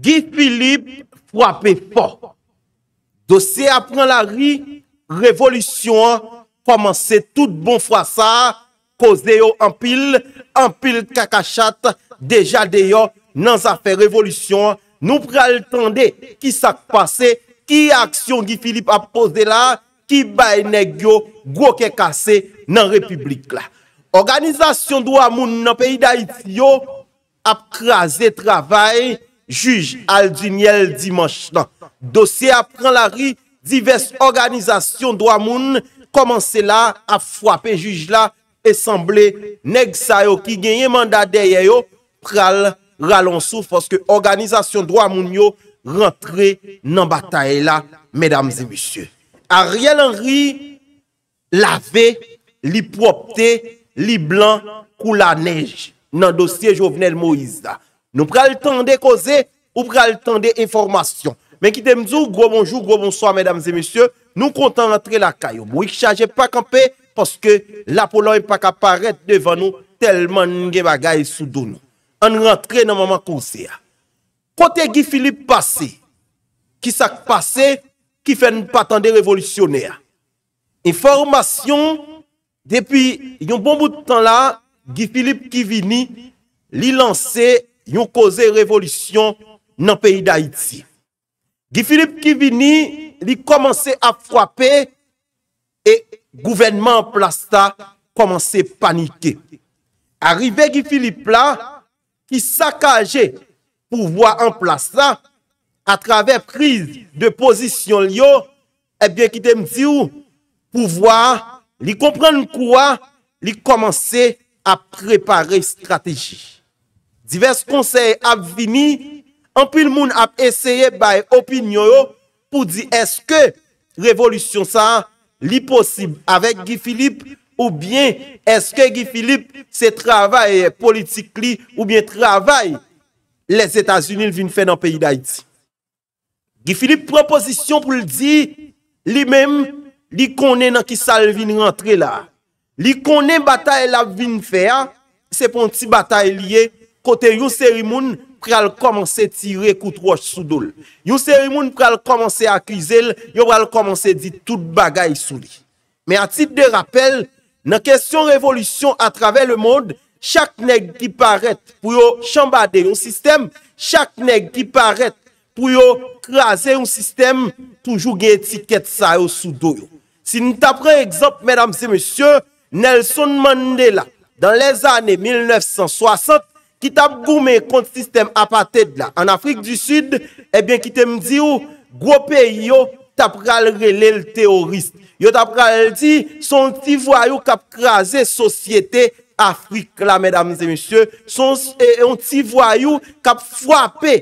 Gifilip fwape fwa. Dosye apren la ri, revolusyon, komanse tout bon fwa sa, koze yo anpil, anpil kakachat, deja deyo nan zafè revolusyon, nou pral tende ki sak pase, ki aksyon Gifilip ap koze la, ki bayne gyo, gwo ke kase nan republik la. Organizasyon dwa moun nan peyi da itiyo, ap kreaze travay, Juj al-Diniel Dimanshna. Dosye apren la ri, divers organizasyon do amoun komanse la a fwape. Juj la esamble neg sa yo ki genye mandadeye yo pral ralonsou foske organizasyon do amoun yo rentre nan batae la, medamzi bisye. Ariel Henry la ve li propte li blan kou la nej nan dosye Jovenel Moïse la. Nou pral tan de koze ou pral tan de informasyon. Men ki tem zou, gwo bonjou, gwo bonsoy, mèdames et monsye, nou kontan rentre la kayo. Mwik chaje pak anpe, poske la polon yon pak aparet devan nou telman nge bagay sou do nou. An rentre nan mwaman konse ya. Kote Gifilip pase, ki sak pase, ki fen patan de revolisyonè ya. Informasyon, depi yon bon bout de tan la, Gifilip ki vini, li lanse, yon koze revolisyon nan peyi d'Haïti. Gifilip Kivini li komanse a fwapè e gouvenman Plasta komanse panike. Arrive Gifilip la, ki sakaje pouvoi an Plasta a travè priz de pozisyon li yo, e eh byen ki temzi ou pouvoi li kompran nou kouwa li komanse a prepare strategi. Divers konsey ap vini, anpil moun ap eseye bay opinyoyo pou di eske revolusyon sa li posib avek Gifilip ou bien eske Gifilip se travay politik li ou bien travay les Etasunil vin fe nan peyi da iti. Gifilip propozisyon pou li di li mem li kone nan ki sal vin rentre la. Li kone batay la vin fe a, se pon ti batay liye kote yon seri moun pral komanse ti re koutroche sou do l. Yon seri moun pral komanse akri zel, yon pral komanse di tout bagay sou li. Me a tit de rappel, nan kesyon revolusyon a trave le mod, chak neg di paret pou yo chamba de yon sistem, chak neg di paret pou yo kraser yon sistem, toujou ge etiket sa yo sou do yo. Si nou tapre ekzop, mèdame se mèsyè, Nelson Mandela, dan lèz anè 1960, ki tap gome konti sistem apatèd la. An Afrik di sud, ebyen eh ki tem di ou, gwo pe yo tap kalrelel teorist. Yo tap kalrelel di, son ti voyou kap kraze sosyete Afrik la, medamize misye. Son e, e, ti voyou kap fwape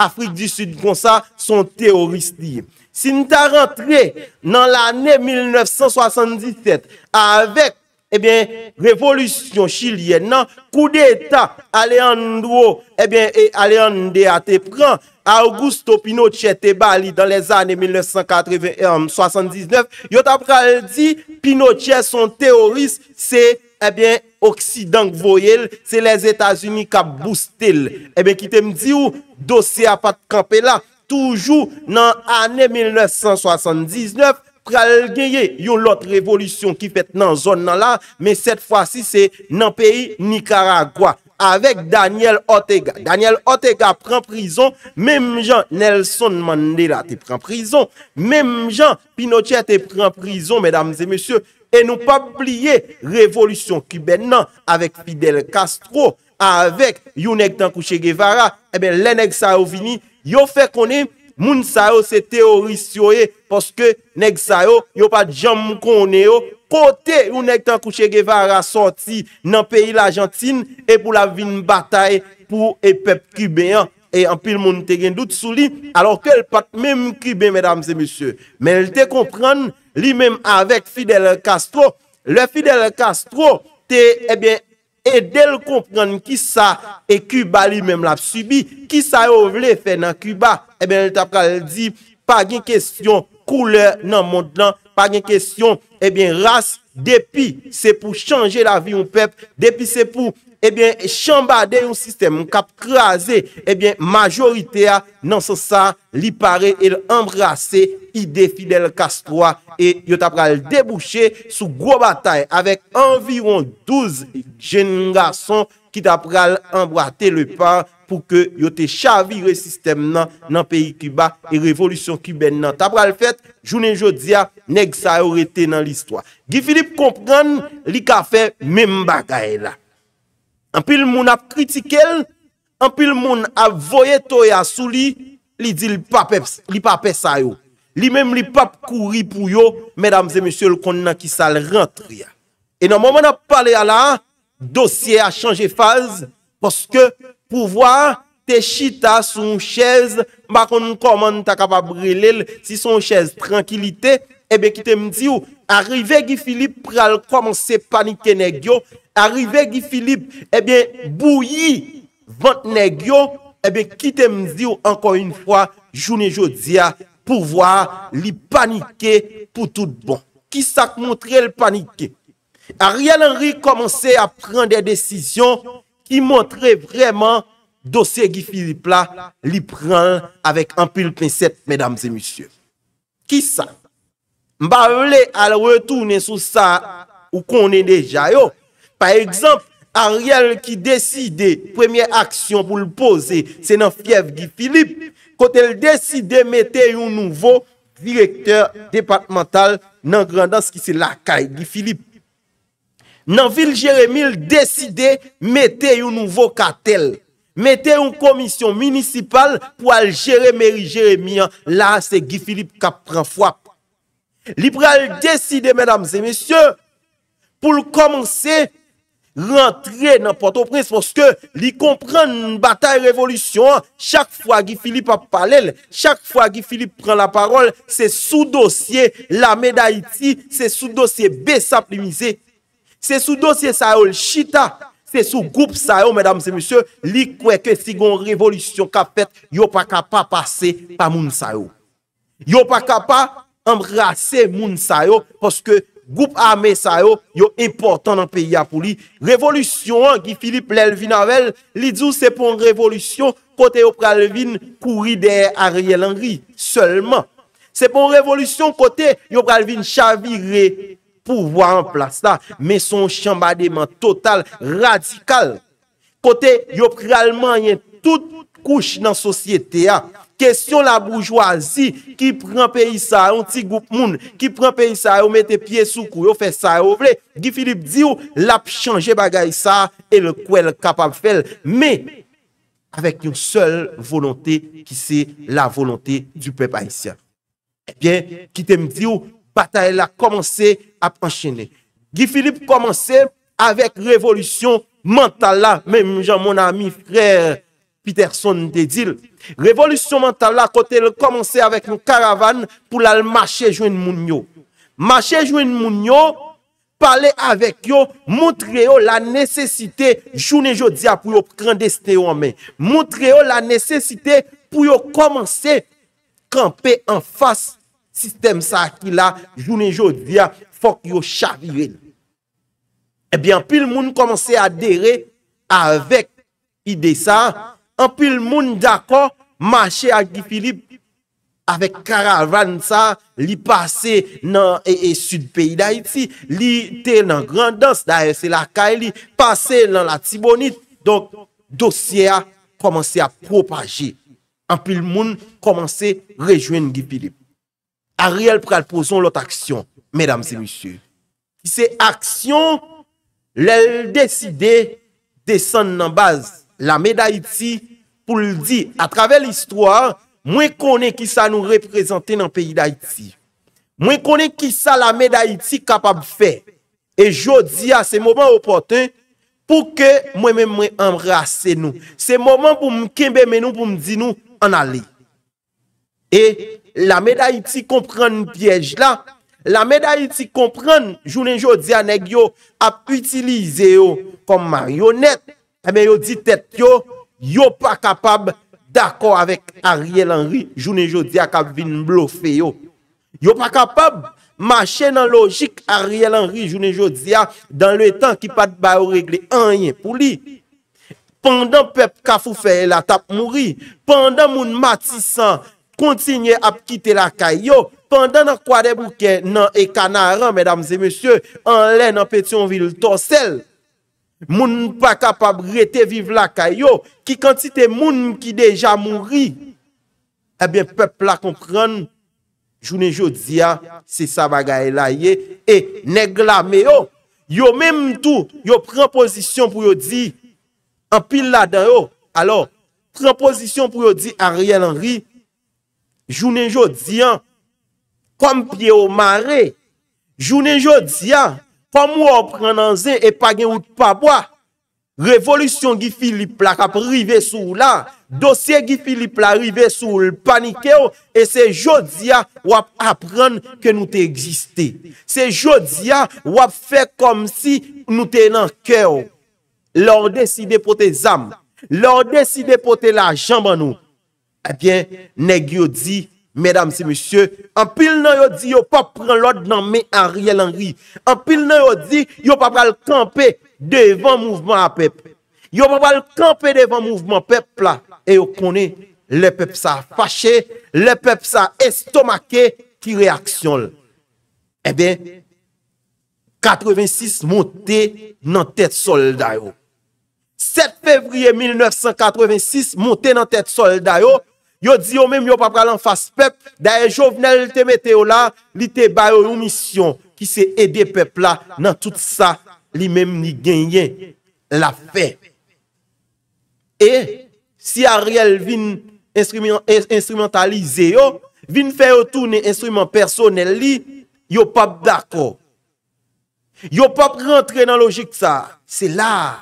Afrik di sud, kon sa son teorist liye. Si nou ta rentre nan l'anè 1977, avèk, Ebyen, revolusyon chilyen nan, kou de eta, alean nou, ebyen, e alean de a te pran, Augusto Pinotche te bali dan les ane 1970-1979, yo tap pral di, Pinotche son teoris, se, ebyen, oksidank voyel, se les Etats-Unis kap boostil. Ebyen, ki te mdi ou, dosye apat kampe la, toujou nan ane 1979, pral genye yon lot revolutyon ki fet nan zon nan la, men set fwa si se nan peyi Nicaragua, avek Daniel Otega. Daniel Otega pren prizon, menm jan Nelson Mandela te pren prizon, menm jan Pinochet te pren prizon, menm zemesye, e nou pa pliye revolutyon ki ben nan, avek Fidel Castro, avek yon ek tankou Che Guevara, e ben lènek Sao Vini, yo fe konen, Moun sa yo se teorisyoye Poske neg sa yo Yo pat jom mkone yo Kote ou neg tan kouche geva Rassorti nan peyi l'Argentine E pou la vin batay Pou e pep kubeyan E anpil moun te gen dout sou li Alors ke l pat mem kubey Men l te kompran Li mem avek Fidel Castro Le Fidel Castro te ebyen eh E del komprenm ki sa E Kuba li menm la subi Ki sa yo vle fe nan Kuba E eh ben el tap kal di Pa gen kestyon koule nan mond nan Pa gen kestyon e eh ben ras Depi se pou chanje la vi Un pep, depi se pou Ebyen, eh chanbade yon sistem, yon kap kreaze, ebyen, eh majorite ya nan sosa li pare el embrase ide Fidel Castro. E yo tapral debouche sou gro batay avek anviron 12 jen rason ki tapral embrate le pan pou ke yo te chavire sistem nan, nan peyi ki ba, e revolusyon ki ben nan. Tapral fet, jounen jodia, neg sa yon rete nan listwa. Gifilip kompran li ka fe men bagay la. Anpil moun ap kritike l, anpil moun ap voye to ya sou li, li di li pape sa yo. Li menm li pape kouri pou yo, medamze monsye l kon nan ki sa l rentre ya. E nan moun moun ap pale ala, dosye a chanje faz, poske pou vwa te shita sou chèze, mbakon nou koman nou ta kapabri lèl si sou chèze, tranquilite, ebe eh ki te mdi ou, arive gifili pral kwa monsye panike ne gyo, Arrive Gifilip, ebyen, eh bouyi, vant negyo, ebyen, eh kite mzi ou ankon yon fwa, jounen jodia, pou vwa li panike pou tout bon. Kisa k montre li panike? Ariel Henry komanse a pren de desisyon ki montre vreman dosye Gifilip la li pren avek ampil pen set, medam zemusye. Kisa? Mba vele alwe toune sou sa ou konen deja yo? Par exemple, Ariel ki deside premye aksyon pou l'pose se nan Fiev Gifilip, kote l deside mette yon nouvo direktor departemental nan grandans ki se lakay Gifilip. Nan Vil Jeremil deside mette yon nouvo katel, mette yon komisyon municipal pou al jeremeri Jeremia, la se Gifilip kap pran fwa. Libra l deside, mesdames et messieurs, pou l komanse, rentre nan Port-au-Prince foske li kompran batay revolutyon, chak fwa gifilip ap pale, chak fwa gifilip pran la parol, se sou dosye la medayiti, se sou dosye besaplimize, se sou dosye sa yo lchita, se sou goup sa yo, li kweke si gon revolutyon ka fet, yo pa ka pa pase pa moun sa yo. Yo pa ka pa embrase moun sa yo, foske Goup ame sa yo, yo e portan nan peyi apou li, revolusyon an ki Filip Lelvinavel, li djou se pon revolusyon kote yo pralvin kouri de Ariel Henry, se lman. Se pon revolusyon kote yo pralvin chavire pouwa an plas la, me son chamba deman total, radikal. Kote yo pralman yen tout kouch nan sosyete a, Kèsyon la boujwa zi ki pran pe yisa, yon ti goup moun ki pran pe yisa, yon mette pie soukou, yon fè sa, yon vle, Gifilip di ou, oh, lap chanje bagay yisa, e lè kwen kapap fèl, mè, avèk yon sèl volonté, ki se la volonté du pèp aïsyan. Ebyen, eh ki tem di ou, oh, batay la komanse ap anchenè. Gifilip komanse avèk revolusyon, mantal la, mèm jan moun amin frèr, Peterson dedil. Revolusyon mental la kote le komanse avèk yon karavan pou la mache jwen moun yo. Mache jwen moun yo, pale avèk yo, moutre yo la nesesite jounen jodia pou yo krandeste yo amè. Moutre yo la nesesite pou yo komanse kampe an fas sistem sa akila jounen jodia fòk yo chavirel. Ebyen, pil moun komanse adere avèk ide sa a Anpil moun dako mache ak Gifilip avek Karavan sa li pase nan e e sud peyi da iti, li te nan Grandans, da e se la kae li, pase nan la Tibonit, donk dosye a komanse a propaje. Anpil moun komanse rejwen Gifilip. A riel pral poson lot aksyon, medam se lusye. Se aksyon lel deside desen nan baz la me da iti, pou li di, a travè l'histoire, mwen konè ki sa nou reprezentè nan peyi d'Haïti. Mwen konè ki sa la mè d'Haïti kapab fè. E jodi a se mouman ou potè, pou ke mwen mwen mwen embrase nou. Se mouman pou mwen kimbe menou, pou mwen di nou, an alè. E la mè d'Haïti komprèn nou bièj la, la mè d'Haïti komprèn, jounen jodi anèk yo, ap kou itilize yo, kom maryonèt, amè yo di tèt yo, Yo pa kapab dako avek Ariel Henry jounen jodia kap vin blofe yo. Yo pa kapab mache nan logik Ariel Henry jounen jodia dan le tan ki pat ba ou regle anyen pou li. Pendan pep kafou feye la tap mouri, pendan moun matisan kontinye ap kite la kayo, pendan nan kwa de bouke nan e kanaran, mèdams e mèsyè, an lè nan petyon vil tosel. moun pa kapab rete viv la kayo, ki kantite moun ki deja moun ri, ebyen eh pep la kompran, jounen jo diya, se sa bagay la ye, e neg la me yo, yo menm tou, yo pren pozisyon pou yo di, an pil la de yo, alo, pren pozisyon pou yo di, a riyen an ri, jounen jo diyan, kom piye o mare, jounen jo diyan, Pwa mwo ou pren nan zin e pa gen ou t'papwa, revolusyon ki filip la kap rive sou la, dosye ki filip la rive sou l'panike ou, e se jodia wap apren ke nou te egiste. Se jodia wap fe kom si nou tenan ke ou, lor deside pote zam, lor deside pote la jamba nou, e bien negyo di, Medam si misye, an pil nan yo di yo pa pren lod nan men a riel an ri. An pil nan yo di yo pa val kampe devan mouvman a pep. Yo pa val kampe devan mouvman pep la. E yo kone le pep sa fache, le pep sa estomake ki reaksyon. Ebe, eh 86 monte nan tet solda yo. 7 fevriye 1986 monte nan tet solda yo. Yo di yo menm yo pap kalan fase pep... Da e jovenel te meteo la... Li te bayo yon misyon... Ki se ede pep la nan tout sa... Li menm li genyen... La fe... E... Si a riel vin instrumentalize yo... Vin fe yo toune instrument personel li... Yo pap dako... Yo pap rentre nan logik sa... Se la...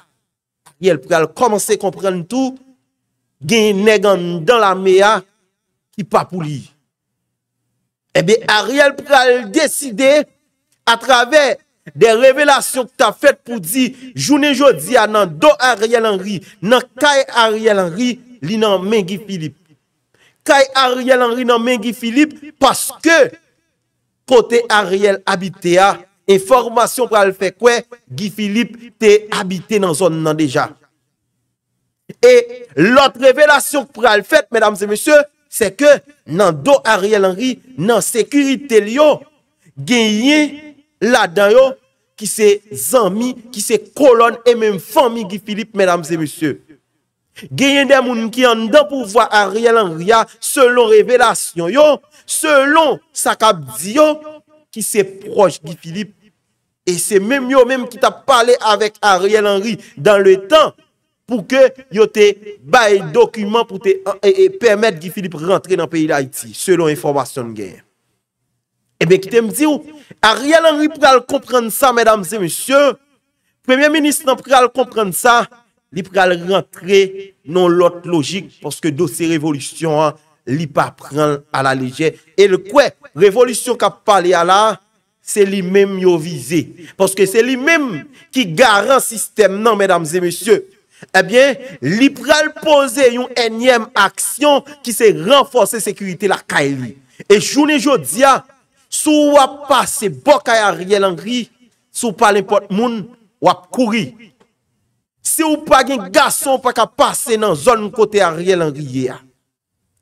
Yel pou kal komanse komprene tou... gen yon negan dan la me a, ki pa pou li. Ebe Ariel pral deside, a travè de revelasyon ki ta fèt pou di, jounen jodi a nan do Ariel Henry, nan kay Ariel Henry, li nan men Gifilip. Kay Ariel Henry nan men Gifilip, paske, kote Ariel habite a, e formasyon pral fè kwe, Gifilip te habite nan zon nan deja. Et l'otre revelasyon pou pral fèt, mèdames et mèsyò, se ke nan do Ariel Henry, nan sekurite liyo, genye la dan yo, ki se zanmi, ki se kolon, e mèm fòmi, gifilip, mèdames et mèsyò. Genye demoun ki an dan pou vwa Ariel Henry ya, selon revelasyon yo, selon sakab ziyo, ki se proj, gifilip. E se mèm yo mèm ki ta pale avèk Ariel Henry, dan le tan, pou ke yo te bae dokumen pou te e permet ki filip rentre nan peyi la iti, selon informasyon gen. Ebe ki te mdzi ou, a riyal an rip pral komprende sa, medamze msye, premye minist nan pral komprende sa, li pral rentre nan lot logik, poske dosi revolusyon an, li pa pran ala leje. E le kwe, revolusyon ka pale ala, se li mem yo vize. Poske se li mem ki garan sistem nan, medamze msye, Ebyen, eh liberal pose yon enyem aksyon ki se renfose sekurite la kaeli. E jounen jodia, sou wap pase bok ay Ariel Henry, sou palen pot moun, wap kouri. Se ou pa gen gason pa ka pase nan zon mkote Ariel Henry ye a.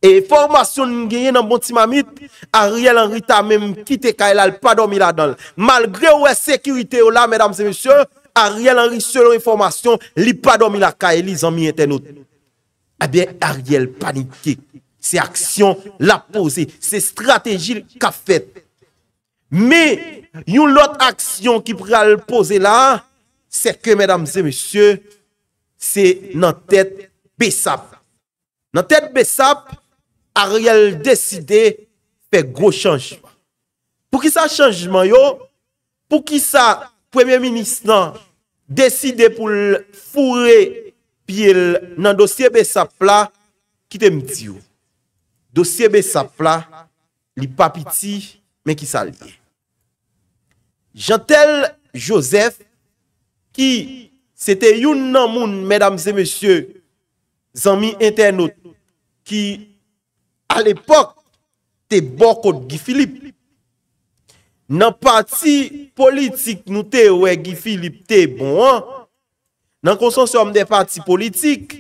E formasyon genye nan bonti mamit, Ariel Henry ta men mkite kaelal padomi la don. Malgre ou e sekurite ou la, medam se mesyon, Ariel anri selon informasyon, li pa do mi la ka, e li zan mi eten eh nou. Ebyen, Ariel panike. Se aksyon la pose, se strategi la ka fete. Me, yon lot aksyon ki pre al pose la, se ke, medamze, mesye, se nan tet besap. Nan tet besap, Ariel deside pe gro chanjman. Po ki sa chanjman yo, po ki sa premye minist nan chanjman, Deside pou l fure pi el nan dosye be sapla ki te mdiyo. Dosye be sapla li papiti men ki sa liye. Jantel Joseph ki se te yon nan moun, medam se mesye, zanmi entenot ki al epok te boko di Filip. Nan pati politik nou te we Gifilip te bon an, nan konsensyon de pati politik,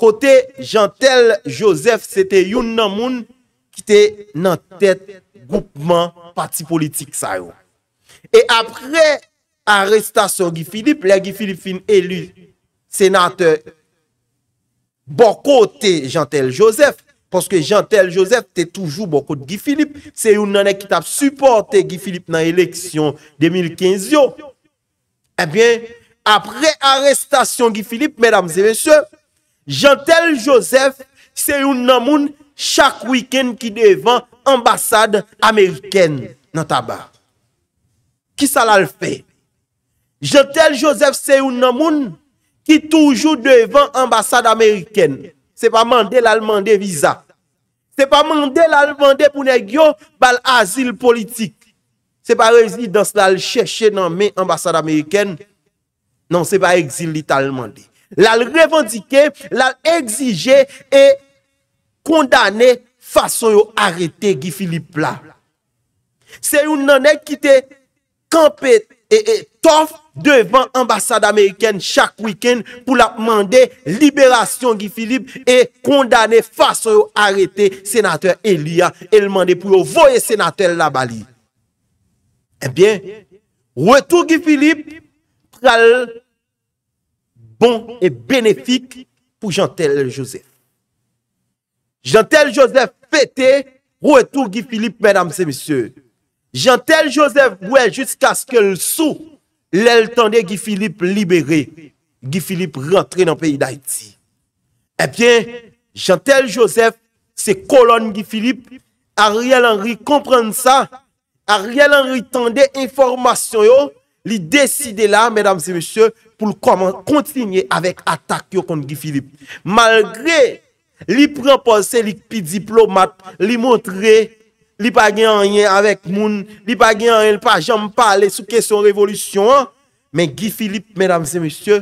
kote Jantel Josef se te yon nan moun ki te nan tet goupman pati politik sa yon. E apre arrestasyon Gifilip, le Gifilip fin elu senate Boko te Jantel Josef, Poske Jean-Tel Joseph te toujou boko de Guy Philippe. Se yon nanè ki tap supporte Guy Philippe nan eleksyon 2015 yo. Ebyen, eh apre arrestasyon Guy Philippe, jantel Joseph se yon nan moun chak wikèn ki devan ambasade Ameriken nan tabar. Ki sa la l fe? Jean-Tel Joseph se yon nan moun ki toujou devan ambasade Ameriken nan tabar. Se pa mande lal mande viza. Se pa mande lal mande pounen gyo bal azil politik. Se pa rezidans lal chèche nan men ambasade Ameriken. Non se pa exil dit al mande. Lal revandike, lal exije e kondane fason yo arete gifilipla. Se yon nan ekite kampet e etof. devan ambassade Ameriken chak wiken pou la mande liberasyon Gifilip e kondane fase ou arete senatèr Elia e l mande pou yo voye senatèr la Bali. Ebyen, eh wè tou Gifilip pral bon e benefik pou Jean-Tel Joseph. Jean-Tel Joseph fète wè tou Gifilip, mèdam se misyè. Jean-Tel Joseph wè jisk aske l souk. Lèl tande Gifilip libere, Gifilip rentre nan peyi d'Haiti. Ebyen, eh Chantel Joseph se kolon Gifilip, Ariel Henry komprende sa, Ariel Henry tande informasyon yo, li deside la, mesdames et messieurs, pou kontinge avèk atak yo kon Gifilip. Malgré li prempose li pi diplomat, li montre... li pa gen an ye avek moun, li pa gen an ye l pa jom pa ale sou kesyon revolusyon an, men Gifilip, menam se monsye,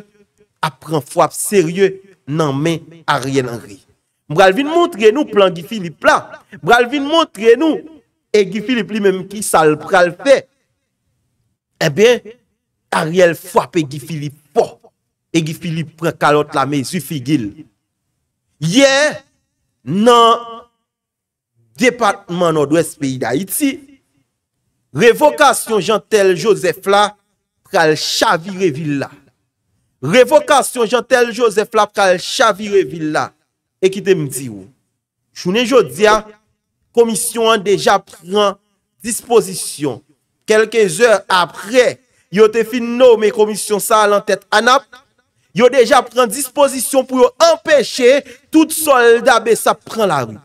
apren fwap serye, nan men a rien an ri. Mbralvin moun tre nou plan Gifilip la, mbralvin moun tre nou, e Gifilip li menm ki sal pral fe, e eh ben, a riel fwap e Gifilip po, e Gifilip pre kalot la men, sou figil. Ye, nan, Depatman odwes peyi da iti, revokasyon jantel josef la, pral chavire villa. Revokasyon jantel josef la, pral chavire villa. Ekite mdi ou, chounen jodia, komisyon an deja pran disposisyon. Kelke zèr apre, yo te fin nou me komisyon sa lan tèt anap, yo deja pran disposisyon pou yo empèche tout solda be sa pran la rup.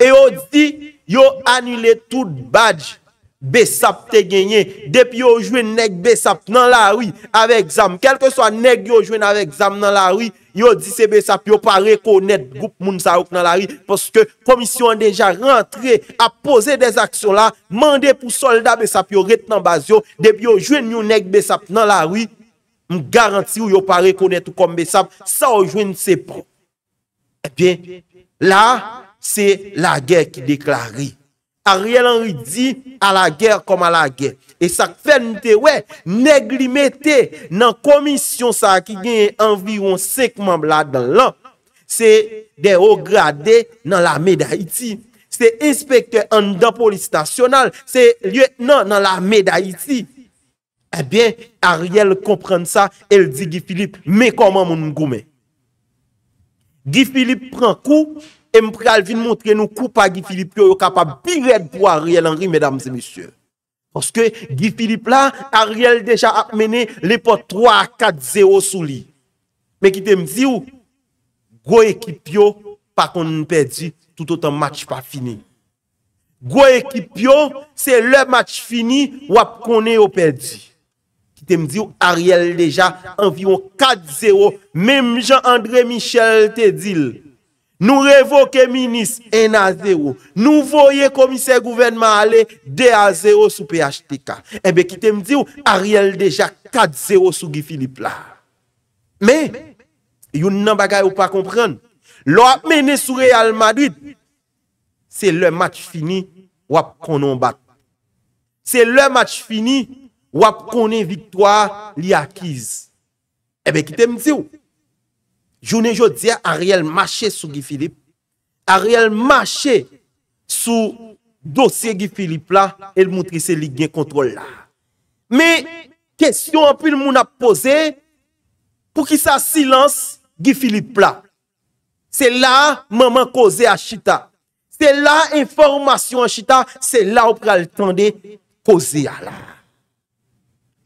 E yo di yo anile tout badj Besap te genye Depi yo jwen neg besap nan lawi Awe exam Kelke so a neg yo jwen ave exam nan lawi Yo di se besap yo pa rekonet Goup moun sa ouk nan lawi Poske komisyon deja rentre A pose des aksyon la Mande pou soldat besap yo ret nan baz yo Depi yo jwen yo neg besap nan lawi M garanti yo yo pa rekonet Ou kom besap Sa yo jwen se pro E bien la Se la ger ki deklari. Ariel Henry di, a la ger kom a la ger. E sak fen te we, negli mette nan komisyon sa ki genye anviron sekman blad dan lan. Se de ho grade nan la meda iti. Se inspektor an dan poli stasyonal, se liyet nan nan la meda iti. Ebyen, Ariel komprende sa, el di Gifilip, me koman moun mgoume. Gifilip pran kou, E mpre al vin moun tre nou koupa Gifilip yo yo kapap bi red pou Ariel Henry, medam se misye. Poske Gifilip la, Ariel deja ap mene le pot 3-4-0 sou li. Me ki te mzi ou, go ekip yo, pa kon nou perdi, toutotan match pa fini. Go ekip yo, se le match fini, wap kon nou perdi. Ki te mzi ou, Ariel deja anvion 4-0, mem jan André Michel te dil. Nou revoke minis 1-0, nou voye komise gouvenman ale 2-0 sou PHTK. Ebe eh kitem di ou, Ariel deja 4-0 sou Gifilip la. Me, yon nan bagay ou pa kompren, lo ap mene sou Real Madrid, se le match fini, wap konon bat. Se le match fini, wap konen viktwa li akiz. Ebe kitem di ou. Jounen jo diya a real mache sou Gifilip A real mache sou dosye Gifilip la El moutri se ligyen kontrol la Me, kesyon anpil moun ap pose Pou ki sa silans Gifilip la Se la maman koze a chita Se la informasyon a chita Se la ou pral tande koze a la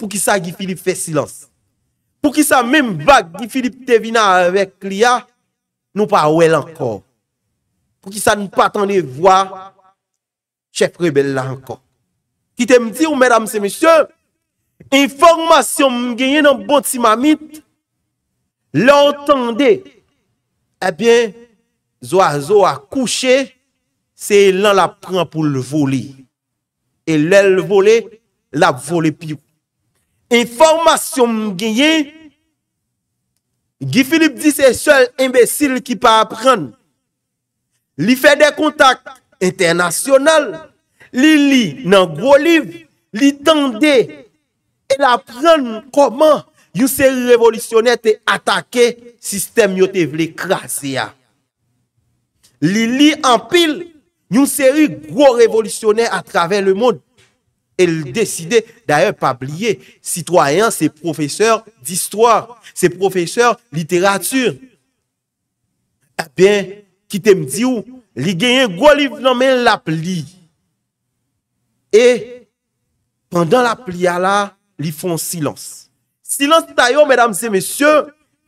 Pou ki sa Gifilip fe silans Pou ki sa menm bag di Filip Tevina avek liya, nou pa wèl ankon. Pou ki sa nou patande vwa, chèp rebelle la ankon. Ki te mdi ou mèdam se mèsyon, informasyon mgenye nan boti ma mit, lè ontande, ebyen, eh zwa zwa kouche, se lè lè pran pou lè voli. E lè lè voli, lè voli pi pou. Enformasyon mwen genye, Gifilip di se sol imbesil ki pa apren, li fe de kontak internasyonal, li li nan gro liv, li tende, e la apren koman yon seri revolisyonet te atake sistem yote vle krasi ya. Li li anpil yon seri gro revolisyonet atraven le moun, El deside, d'ailleurs, pa bliye, sitwayen se professeur d'histoire, se professeur literature. Ebyen, eh ki te mdi ou, li genyen gwo li vlamen la pli. E, pandan la pli ala, li fon silans. Silans tayo, medam se mesye,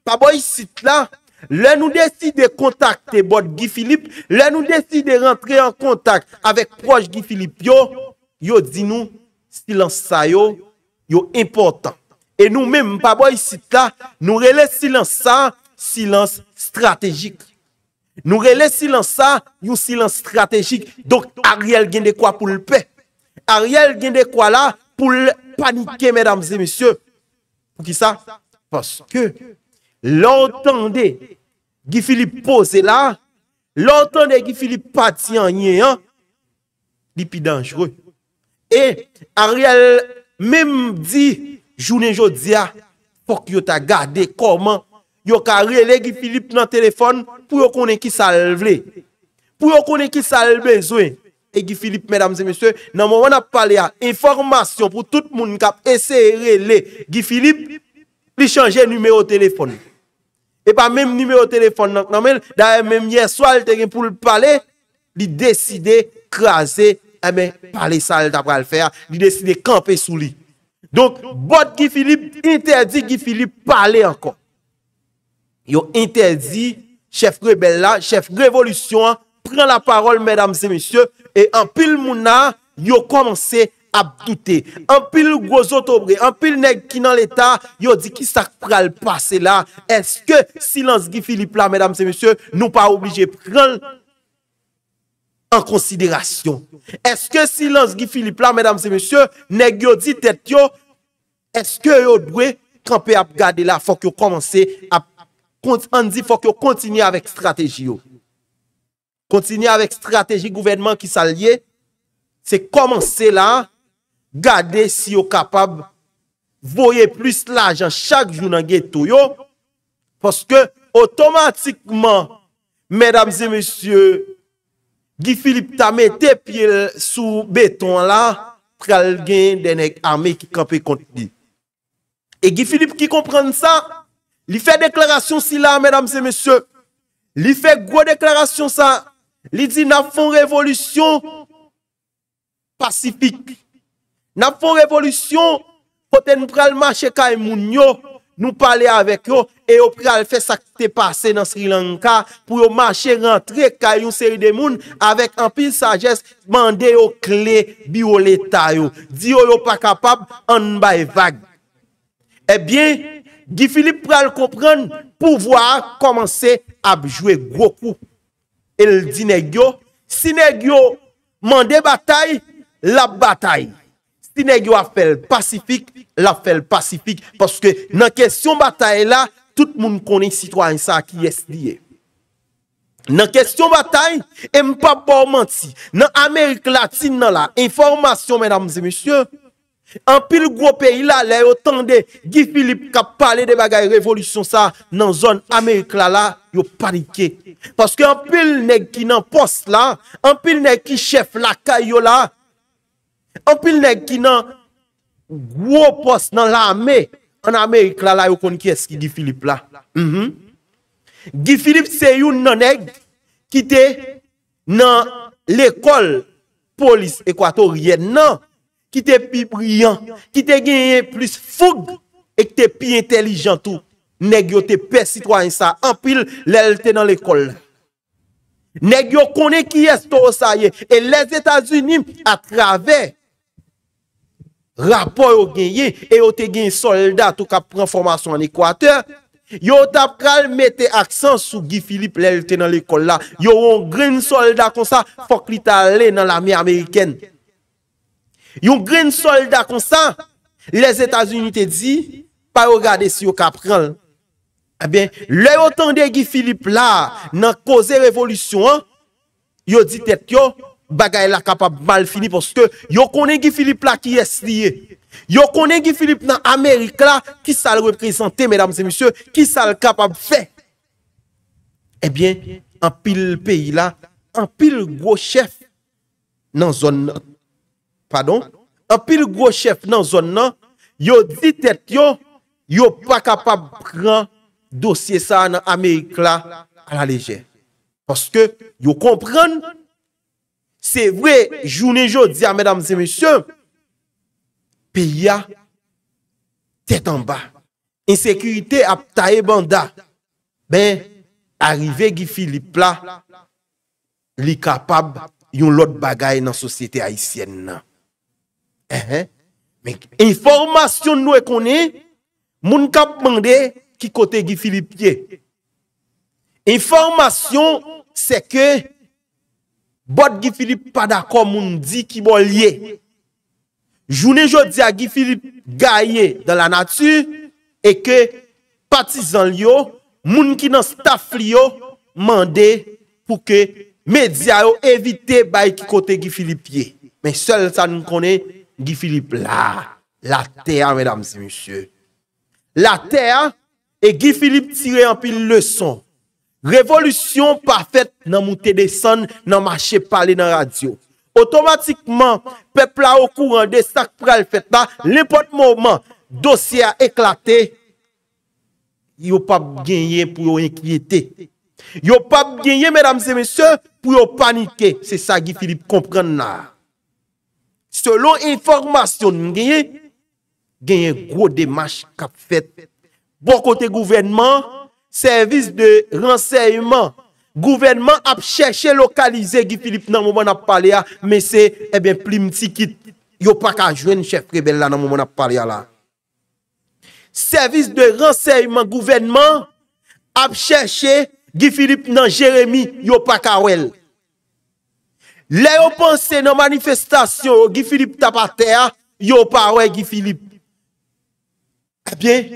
pa boy sit la, le nou deside kontakte bot Gi Philippe, le nou deside rentre en kontakte avèk proj Gi Philippe yo, yo di nou Silans sa yo, yo important. E nou men mpabo yi sit la, nou rele silans sa, silans strategik. Nou rele silans sa, yon silans strategik. Donk a riel gen de kwa pou l'pe. A riel gen de kwa la pou l'panike, mesdames et messieurs. Pou ki sa? Paske lontande ki fili pose la, lontande ki fili pati anye an, li pi dangere. E a real, mèm di, jounen jodia, pok yo ta gade koman, yo ka rele Gifilip nan telefon pou yo konen ki salvele. Pou yo konen ki salvele zwen. E Gifilip, mèdames et mèsyò, nan mèm wè nan pale a, informasyon pou tout moun kap ese rele Gifilip, Gifilip li chanje numèro telefon. E pa mèm numèro telefon nan mèm, da e mèm yè swal te gen pou l pale, li deside krasè telefon. Eme, eh pale sal da pral fer, li deside kampe sou li. Donk, bot Gifilip interdi Gifilip pale ankon. Yo interdi, chef rebella, chef revolutyon, pren la parol, mesdames et messieurs, e anpil mouna, yo komanse abdoute. Anpil gozo tobre, anpil neg ki nan l'eta, yo di ki sak pral pase la. Eske, silans Gifilip la, mesdames et messieurs, nou pa oblije pren... en konsiderasyon. Eske si lansgi filipla, mèdames et monsye, negyo di tet yo, eske yo dwe, kranpe ap gade la, fòk yo komanse, an di fòk yo kontini avèk strateji yo. Kontini avèk strateji, gouvenman ki sa liye, se komanse la, gade si yo kapab, voye plus la jan, chak jou nan gen tou yo, fòske otomatikman, mèdames et monsye, mèdames et monsye, Gifilip ta met tepil sou beton la, pral gen denek ame ki kapi konti. E Gifilip ki komprende sa, li fe deklarasyon si la, medam se mesye, li fe gwo deklarasyon sa, li di na fon revolusyon, pasifik, na fon revolusyon, poten pral manche ka e moun yo, Nou pale avek yo e yo pral fe sakte pase nan Sri Lanka pou yo mache rentre kayo seri de moun avek an pil sajes mande yo kle bi yo leta yo. Di yo yo pa kapab an bay vag. Ebyen, Gifilip pral kompran pou vwa komanse apjwe gwo kou. El di negyo, si negyo mande batay, la batay. Ti neg yo a fèl pacifik, la fèl pacifik. Paske nan kesyon batae la, tout moun konen sitwany sa ki yes diye. Nan kesyon batae, e mpa bo mwanti, nan Amerik la, ti nan la, informasyon menam zemisyon, an pil gwo peyi la, le yo tande, Gifilip ka pale de bagay revolisyon sa, nan zon Amerik la la, yo parike. Paske an pil neg ki nan pos la, an pil neg ki chef la kayo la, Anpil neg ki nan Gwo pos nan la ame An ame ekla la yo koni ki eski Di Filip la Di mhm. Filip se yon nan neg Ki te nan L'ekol Polis ekwatorien nan Ki te pi priyan Ki te genyen plus foug Ek te pi intelijentou Neg yo te pe sitwany sa Anpil lel te nan l'ekol Neg yo koni ki es to sa ye E les Etats-Unis A travè Rapor ou genye, e yo te gen soldat ou ka pren formasyon an ekwater, yo tap kral mette aksan sou Gi Philippe lèl te nan l'ekol la. Yo ou green soldat kon sa, fok li ta lè nan l'ami Ameriken. Yo green soldat kon sa, les Etats-Unis te di, pa yo gade si yo ka pren. E eh ben, lè yo tende Gi Philippe la nan koze revolisyon, yo di tet yo, Bagay la kapap mal fini Poske yo konen ki Filip la ki es liye Yo konen ki Filip nan Amerik la Ki sal represente Ki sal kapap fe Ebyen eh An pil peyi la An pil gwo chef Nan zon nan An pil gwo chef nan zon nan Yo dit et yo Yo pa kapap pran Dosye sa nan Amerik la A la leje Poske yo kompran Se vwe, jounen jo, diya, mèdames et mèsyon, piya, tèt an ba, insekurite ap tae bandan, ben, arrive Gifilip la, li kapab, yon lot bagay nan sosyete eh, eh. aisyen nan. Ehe, menk, informasyon nou e koni, moun kap mande, ki kote Gifilip ye. Informasyon, se ke, Bote Gifilip pa dako moun di ki bon liye. Jounen jo di a Gifilip gaye dan la natu, e ke patizan liyo, moun ki nan staf liyo, mande pou ke medya yo evite bayi ki kote Gifilip ye. Men sel sa nou konen Gifilip la. La teya, mèdames et monsye. La teya e Gifilip tire anpi lèson. Revolusyon pa fèt nan moutè deson nan mâche pale nan radyo... Otomatikman... Pèpla ou kou rande sak pral fèt nan... L'impote mouman... Dosye a eklatè... Yo pap genyen pou yo enkiyete... Yo pap genyen mèdames et mèsè... Pou yo panike... Se sa ki Filip kompren nan... Selon informasyon mwen genyen... Genyen gwo demache kap fèt... Bon kote gouvenman... Servis de renseyman, gouvenman ap chèche lokalize Gifilip nan mouman ap pale ya, ah, mè se, e eh ben plim ti kit, yo pa ka jwen chèche krebel la nan mouman ap pale ya ah, la. Servis de renseyman, gouvenman, ap chèche Gifilip nan Jeremie, yo pa ka wèl. Lè yo panse nan manifestasyon Gifilip tapate ya, ah, yo pa wè Gifilip. E eh ben,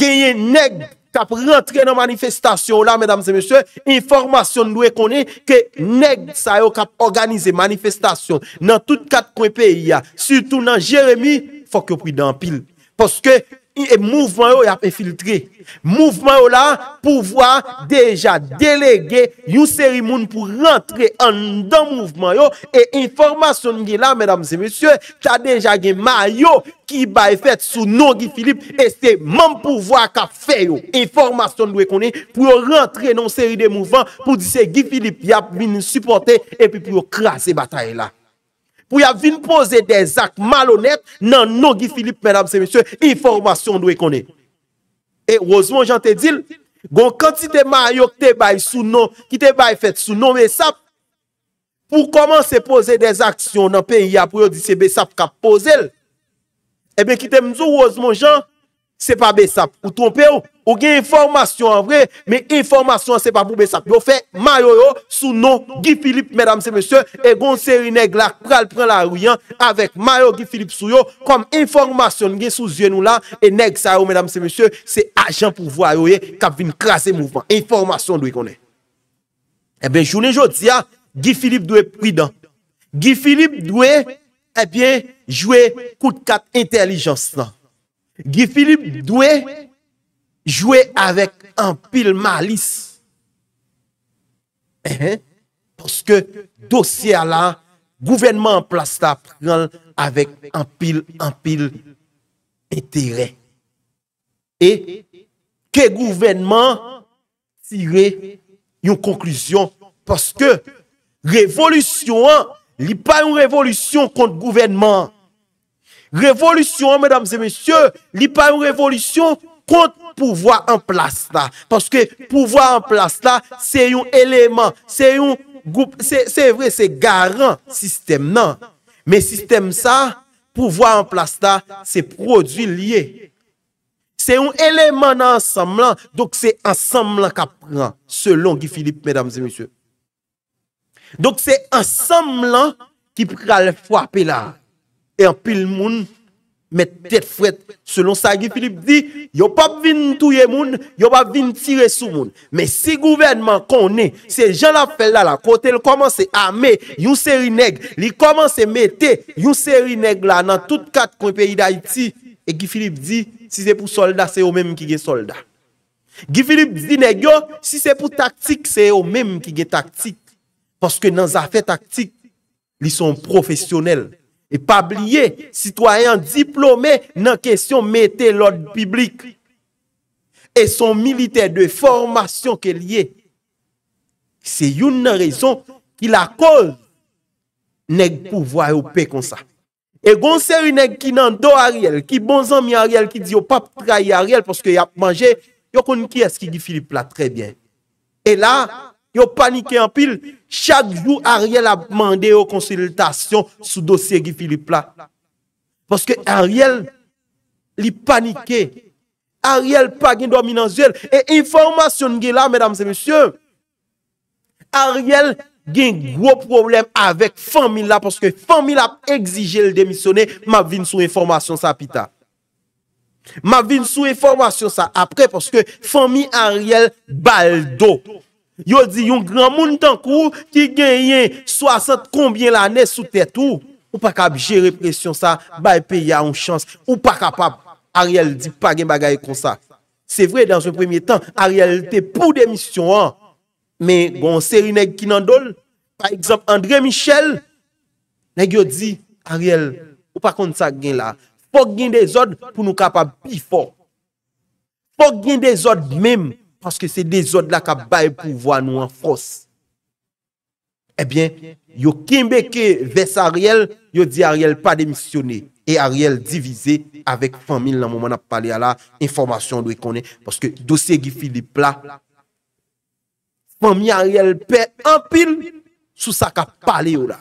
genye negb, kap rentre nan manifestasyon la, mèdames et mèsyò, informasyon nou e konen, ke neg sa yo kap organize manifestasyon, nan tout kat konen peyi ya, sutoun nan Jérémy, fok yo pri den pil, poske... et mouvement a infiltré. Mouvement là, pouvoir déjà déléguer une série moun pour rentrer en dans mouvement yo, et information là, mesdames et messieurs, t'as déjà gen maillot qui va fait sous nom Guy Philippe, et c'est même pouvoir qu'a fait yo. Information pour rentrer dans série de mouvements pour dire c'est Guy Philippe qui a supporter et puis pour bataille là. pou ya vin pose de zak malonet nan nou gifilip, e mèdames et mèsyò, informasyon dwe konè. E wazman jan te dil, gon kantite ma yok te bay sou nou, ki te bay fèt sou nou mè sap, pou koman se pose de zak si yon nan pen yap, wè yo di sebe sap ka pose l. Ebe eh ki te mzou wazman jan, Se pa besap. Ou trompe ou. Ou gen informasyon an vre. Men informasyon se pa pou besap. Yo fe Mario yo sou nou. Guy Philippe medanm se monsye. E gon seri neg la. Kral pren la ou yan. Avek Mario Guy Philippe sou yo. Kom informasyon gen sou zyen nou la. E neg sa yo medanm se monsye. Se ajan pou vwa yo ye. Kap vin krasi mouvman. Informasyon dwe konen. E eh ben jounen jodi ya. Guy Philippe dwe pridan. Guy Philippe dwe. E eh ben jwe kout kat intelijans nan. Gifilip dwe jwe avèk an pil malis. Ehe, porske dosye ala, gouvenman plasta pregan avèk an pil, an pil etire. E, ke gouvenman tire yon konklusyon, porske revolusyon, li pa yon revolusyon kont gouvenman, Révolution, mesdames et messieurs, li pa yon révolution kont pouvoi an plas ta. Paske pouvoi an plas ta, se yon eleman, se yon goup, se vre se garan sistem nan. Men sistem sa, pouvoi an plas ta, se prodü liye. Se yon eleman nan ansam lan, dok se ansam lan ka pran, selon ki Filip, mesdames et messieurs. Dok se ansam lan, ki pran le fwape la. E an pil moun met tet fwet. Selon sa, Gifilip di, yo pap vin touye moun, yo pap vin tire sou moun. Men si gouvernman kon ne, se jan la fel la la kote, l koman se ame, yon seri neg, li koman se mete, yon seri neg la nan tout kat kon peyi da iti. E Gifilip di, si se pou solda, se yo menm ki ge solda. Gifilip di neg yo, si se pou taktik, se yo menm ki ge taktik. Paske nan zafè taktik, li son profesyonel. E pabliye, sitwayan diplome nan kesyon mette lode piblik. E son milite de formasyon ke liye. Se yon nan rezon ki la kol neg pou vwa e oupe kon sa. E gonseri neg ki nan do bon a riel, ki bon zan mi a riel, ki di yo pap trai a riel, poske yap manje, yo kon ki eski ki Filip la trebyen. E la... Yo panike an pil, chak jou Ariel a mande yo konsultasyon sou dosye ki Filip la. Poske Ariel li panike, Ariel pa gen doaminan zye, e informasyon gen la, medam se misyon. Ariel gen gwo problem avek fami la, poske fami la exije l demisyone, ma vin sou informasyon sa pita. Ma vin sou informasyon sa apre, poske fami Ariel baldo. Yo di yon gran moun tankou ki genyen 60 kombien la anè sou tèt ou. Ou pa kap jere presyon sa, bay pe ya un chans. Ou pa kap ap, Ariel di pa gen bagaye kon sa. Se vre dan se premye tan, Ariel te pou demisyon an. Men gon seri neg kinandol, par exemple André Michel. Neg yo di, Ariel, ou pa kont sa gen la. Po gen de zod pou nou kap ap pi for. Po gen de zod mèm. Paske se de zot la ka bay pou vwa nou an fros. Ebyen, eh yo kimbeke ves Ariel, yo di Ariel pa demisyone. E Ariel divize avek famil nan mouman ap pale ala. Informasyon dwe kone. Paske dosye gifili pla. Fami Ariel pe an pil sou sa ka pale ou la.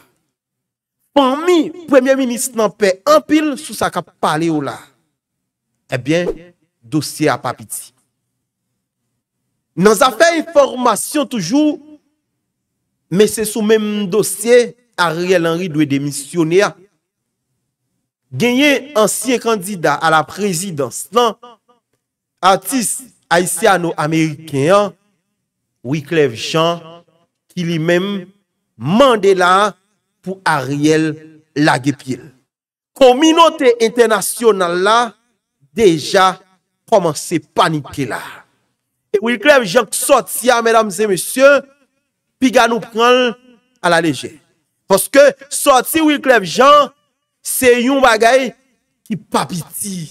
Fami premier ministre nan pe an pil sou sa ka pale ou la. Ebyen, eh dosye ap apiti. nan zafè yon formasyon toujou, mè se sou mèm dosye, Ariel Henry dwe demisyonè a, genye ansye kandida a la prezidans lan, non? atis Aisyano-Amerikèan, Wyclef Jean, ki li mèm mande la pou Ariel lagepil. Komino te internasyonan la, deja koman se panike la, Ou yi klev jan ki soti a, Piga nou pran ala leje. Poske soti ou yi klev jan, Se yon bagay ki papiti.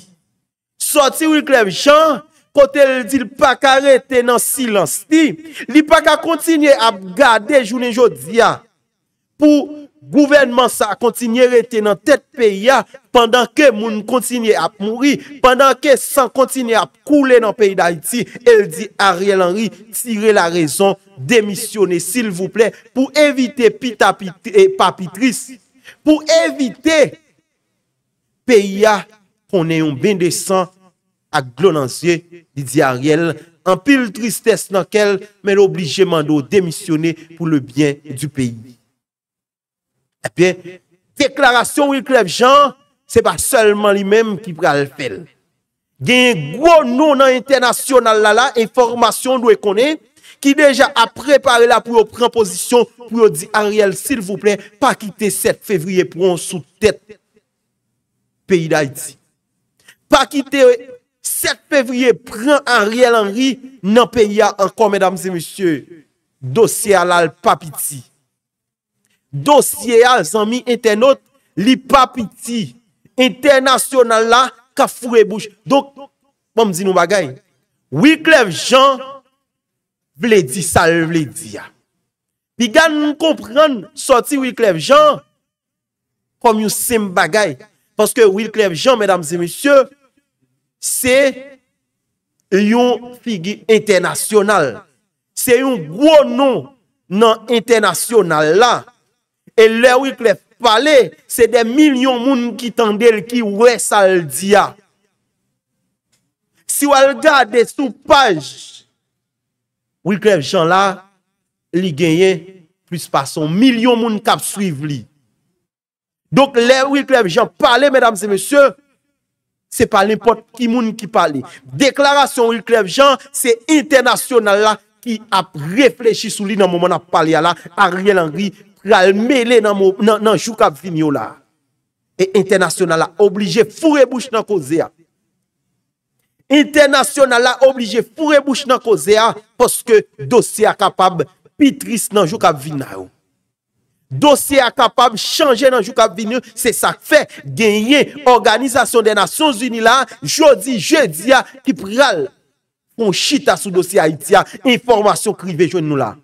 Soti ou yi klev jan, Kote l di l pakarete nan silans ti, Li pak a kontinye ap gade jounen jodia, Pou, Gouvernement sa kontinye rete nan tet peyi ya pandan ke moun kontinye ap mouri, pandan ke san kontinye ap koule nan peyi da iti, el di Ariel Henry tire la rezon demisyone, sil vouple, pou evite pitapitris, pou evite peyi ya konen yon bende san ak glonansye, li di Ariel, an pil tristes nan kel, men oblijeman do demisyone pou le bien du peyi. E eh pi, deklarasyon wil klev jan, se pa selman li menm ki pral fel. Gen yon gwo nou nan internasyon nan lala, informasyon nou e konen, ki deja aprepare la pou yo premposisyon pou yo di, Ariel, sil vouplen, pa kite 7 fevriye pou yon sou tet peyi da iti. Pa kite 7 fevriye, pren Ariel Henry nan peyi ya ankon, mesdames et messieurs, dosye alal papiti. Dosye yal ah, san mi internet li papiti Internasyonal la ka fure bouch Dok, pou bon, m di nou bagay Wilclef Jean vle di sal, vle di ya Pi gan m kompren soti Wilclef Jean Pou m yon sim bagay Poske Wilclef Jean, medam zi misyo Se yon figi internasyonal Se yon gwo nou nan internasyonal la E le wiklev pale, se de milyon moun ki tendel ki wè sal diya. Si wè al gade sou paj, wiklev jan la, li genye plus pason. Milyon moun kap suiv li. Donk le wiklev jan pale, mèdames et mèsyò, se pa l'impote ki moun ki pale. Deklarasyon wiklev jan, se internasyonan la ki ap reflechi sou li nan moun ap pale ya la, a riel an ril. ral mele nan Joukab Vinyo la. E internasyonan la oblije furebouche nan kozea. Internasyonan la oblije furebouche nan kozea poske dosye akapab pitris nan Joukab Vinyo. Dosye akapab chanje nan Joukab Vinyo, se sa fe genye organizasyon de Nasyon Zuni la, jodi, jodi ya, ki pral konchita sou dosye haitia, informasyon krive joun nou la.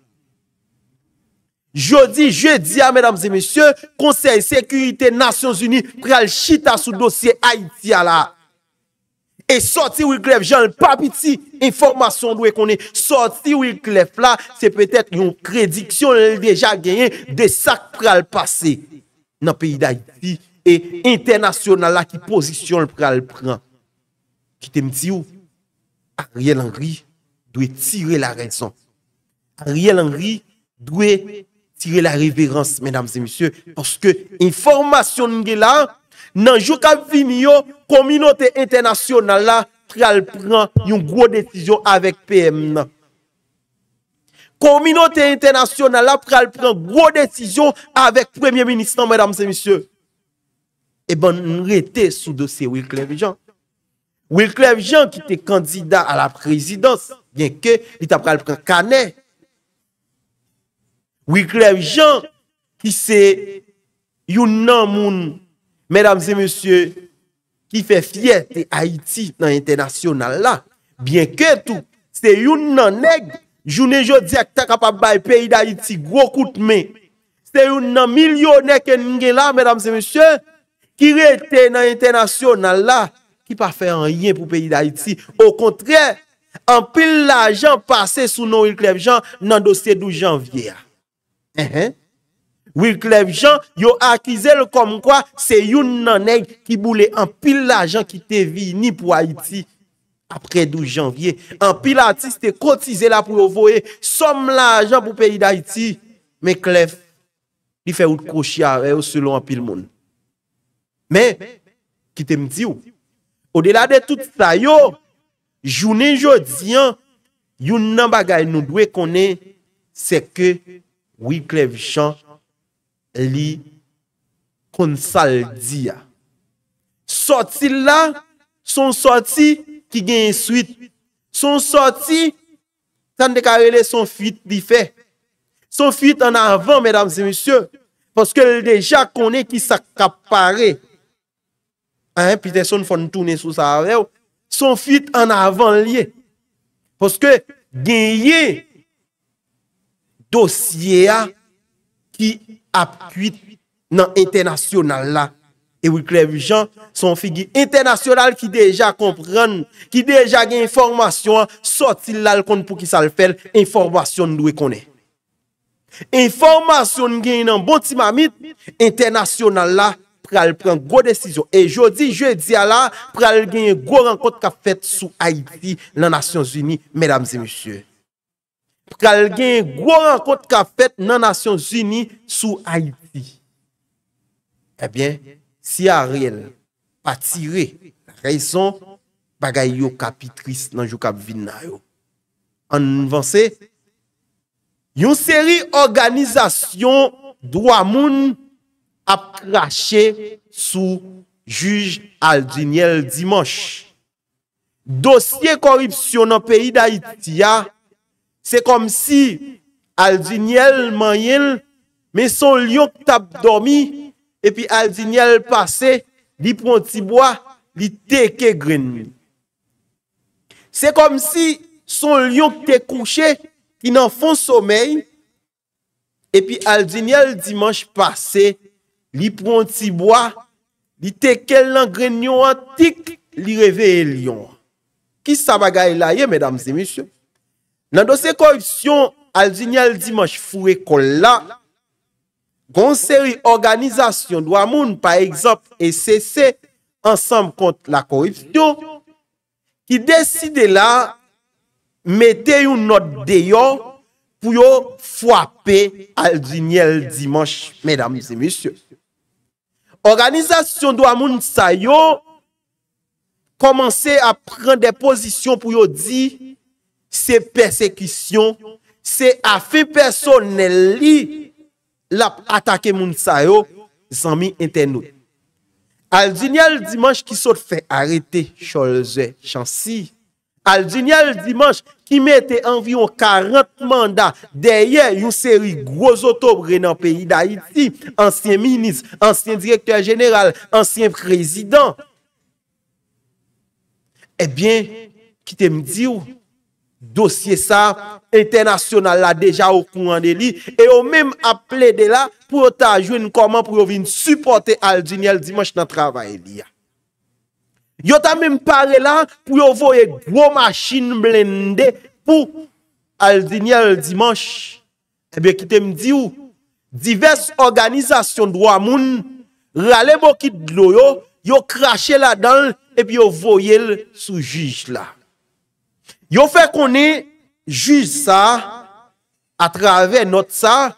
Jodi, je di a, ah, mesdames et messieurs, Conseil Sécurité Nations Unies prè al chita sou dossier Haïti a ah, la. E sorti ou il klef, jen l papiti informasyon dwe konen. Sorti ou il klef la, se pètè yon krediksyon lè l vèja genyen de sak prè al pase nan peyi d'Haïti e internasyon nan la ki posisyon l prè al pran. Ki te mti ou, Ariel Henry dwe tire la renson. Ariel Henry dwe Tire la reverence, mesdames et messieurs, porske informasyon nge la, nan jou ka vini yo, kominote internasyon nala pral pran yon gro detisyon avek PM nan. Kominote internasyon nala pral pran gro detisyon avek premier ministan, non, mesdames et messieurs. E eh ban, nou rete sou dosye Wilclev Jean. Wilclev Jean ki te kandida a la prezidans, yenke li ta pral pran kaney. Wilclev Jean ki se yon nan moun, medam se monsye, ki fe fye te Haiti nan internasyon nan la, bien kè tou, se yon nan neg, jounen jo di ak ta kapabay peyi da Haiti, gro kout men, se yon nan milyon neg ke ngen la, medam se monsye, ki re te nan internasyon nan la, ki pa fe an yin pou peyi da Haiti, ou kontre, an pil la jan pase sou nou Wilclev Jean, nan dosye 12 janvye ya. Ehe, wil klef jan, yo akize l kom kwa se yon nan neg ki boule an pil la jan ki te vi ni pou Haiti apre 12 janvye. An pil la jan ki te kotize la pou yo voye, som la jan pou peyi da Haiti. Men klef, li fe ou kou chiare ou selon an pil moun. Men, ki te mdi ou, o delade tout sa yo, jounen jodi an, yon nan bagay nou dwe konen se ke... Ouye Klevichan li konsaldi ya. Soti la, son soti ki gen yon suit. Son soti, san dekarele son fuit di fe. Son fuit an avan, medam se misyo. Poske l deja konen ki sakapare. An, pi de son foun toune sou sa avew. Son fuit an avan liye. Poske gen yon. Dosye a ki apkwit nan internasyonan la. E wikle vijan, son figi internasyonan ki deja kompran, ki deja gen informasyon, soti lal kon pou ki sal fel informasyon nou e konen. Informasyon gen nan boti mamit, internasyonan la pral pren gwo desizo. E jodi, jodi ala, pral gen gwo rangkot ka fet sou Haiti, nan Nasyon Zuni, medamze msye. pral gen gwo rangkot ka fet nan Nasyon Zuni sou Haiti. Ebyen, eh si a riel patire rey son bagay yo kapitris nan yo kap vin na yo. An vansè, yon seri organizasyon dwa moun ap krashe sou juj Aldiniel Dimanche. Dosye koripsyon nan peyi d'Haiti ya, Se kom si al di nyel man yen, men son lion k tap dormi, epi al di nyel pase, li pronti bwa, li teke gren min. Se kom si son lion k te kouche, ki nan fon somey, epi al di nyel dimanche pase, li pronti bwa, li teke len gren nyon antik, li reveye lion. Ki sa bagay la ye, medam zemisyon? Nan dosè korrifsyon, al jinyal dimanj fwe kol la, gonseri organizasyon dwa moun, par ekzop, e sese, ansanm kont la korrifsyon, ki deside la, mete yon not deyo, pou yo fwape al jinyal dimanj, medamize misyo. Organizasyon dwa moun sayo, komanse a pren depozisyon pou yo di, Se persekisyon, se afi personeli lape atake moun sayo, zanmi ente nou. Aldinial Dimanche ki sot fe arete Cholze Chansi. Aldinial Dimanche ki mete anvyon 40 manda deye yon seri gwozotob re nan peyi da iti. Ansyen minis, ansyen direktor general, ansyen prezident. Ebyen, eh ki te mdi ou. Dosye sa internasyonal la deja ou kouande li E ou mem aple de la pou yo ta jwen koman pou yo vin supporte Aldiniel Dimanche nan travaye li ya Yo ta mem pare la pou yo voye gwo masin blende pou Aldiniel Dimanche Ebe eh ki te mdi ou, divers organizasyon dwa moun Lale mokid lo yo, yo krashe la dan, epi yo voye l sou juj la Yo fè konè, juz sa, a travè not sa,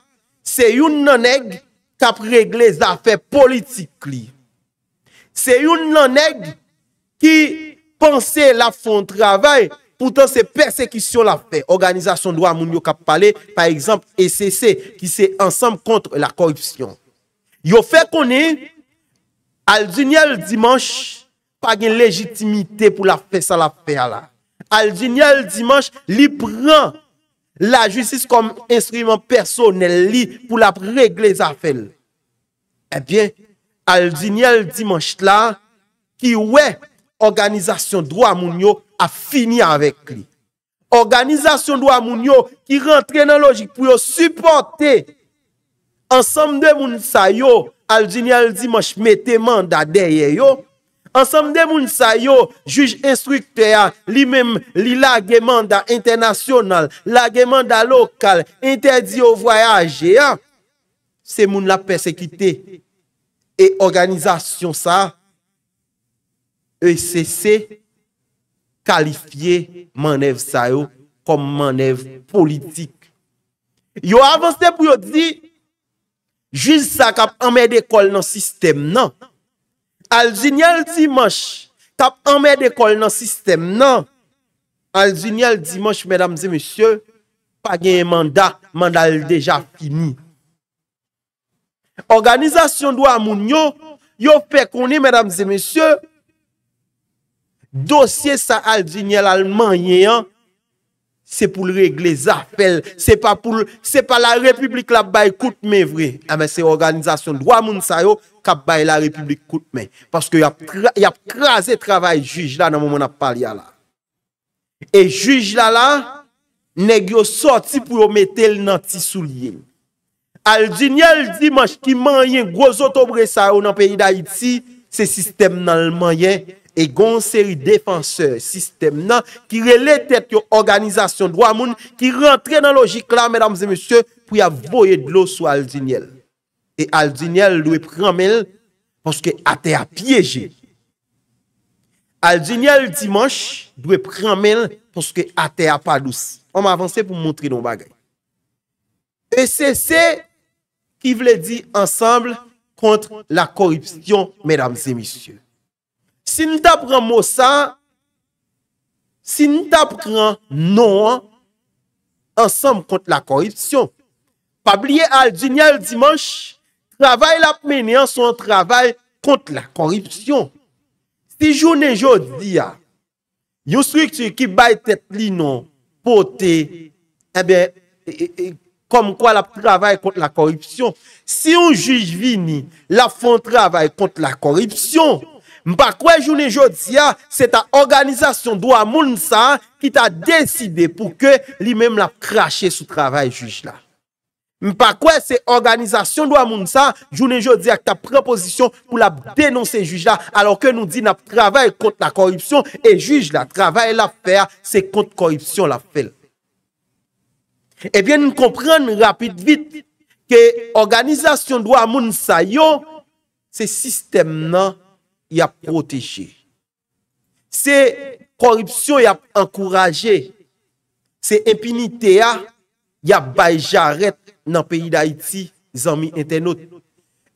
se yon nanèk tap regle zafè politik li. Se yon nanèk ki ponse la fon travè pou ton se persekisyon la fè. Organizasyon do a moun yo kap pale, pa ekzamp ECC ki se ansam kontre la korupsyon. Yo fè konè, al dunye al dimanche, pa gen legitimite pou la fè sa la fè ala. Aldiniel Dimanche li pran la justice kom instrument personel li pou la pregle zafel. Ebyen, eh Aldiniel Dimanche la ki we, Organizasyon Dwa Mounyo, a fini avèk li. Organizasyon Dwa Mounyo ki rentre nan logik pou yo supporte ansamde moun sa yo, Aldiniel Dimanche meteman da deye yo Ansemde moun sa yo, juj instrukte ya, li menm, li lage manda internasyonal, lage manda lokal, interdi yo voyaje ya, se moun la persekite. E organizasyon sa, e sese kalifiye manev sa yo kom manev politik. Yo avanste pou yo di, juj sa kap ame dekol nan sistem nan. Aljinye al dimanche, tap amè dekol nan sistem nan, aljinye al dimanche, mèdames et messieurs, pa genye manda, manda el deja fini. Organizasyon dwa moun yo, yo fe konye mèdames et messieurs, dosye sa aljinye almanye yan. Se pou regle zafel. Se pa la republik la bay koutme vre. Ame ah, se organizasyon. Dwa moun sayo kap bay la republik koutme. Paske yap kraze travay juj la nan moun apal ya la. E juj la la, neg yo soti pou yo metel nan ti sou liye. Al di nyel di manj ki manyen gwozot obre sayo nan peyi da iti. Se sistem nan lmanyen. E gon seri defanseur sistem nan, ki rele tet yo organizasyon dwa moun, ki rentre nan logik la, mèdames et monsye, pou ya voye dlo sou Aldiniel. E Aldiniel dwe pranmel pwoske ate a pieje. Aldiniel dimanche dwe pranmel pwoske ate a padous. On m'avansè pou mwontri nou bagay. E se se, ki vle di ansamble kontre la korupsyon, mèdames et monsye. Sin tapran mousan, sin tapran nouan, ansanm kont la korripsyon. Pabliye al jenye al dimans, travay la pmeni an son travay kont la korripsyon. Si jou ne jod di ya, yon stryk se ki bay tepli nou, pote, ebe, eh e, e, e, kom kwa la travay kont la korripsyon. Si ou juj vini, la fon travay kont la korripsyon, Mpa kwen jounen jodi a, se ta organizasyon do a moun sa an, ki ta deside pou ke li menm la krashe sou travay juj la. Mpa kwen se organizasyon do a moun sa an, jounen jodi a, ta preposisyon pou la denonsen juj la, alo ke nou di na travay kont la korupsyon, e juj la travay la fer, se kont korupsyon la fel. Ebyen, eh nou kompren rapit vit, ke organizasyon do a moun sa yo, se sistem nan, Ya proteje Se koripsyon Ya ankouraje Se impinite ya Ya bayjaret nan peyi da iti Zanmi entenot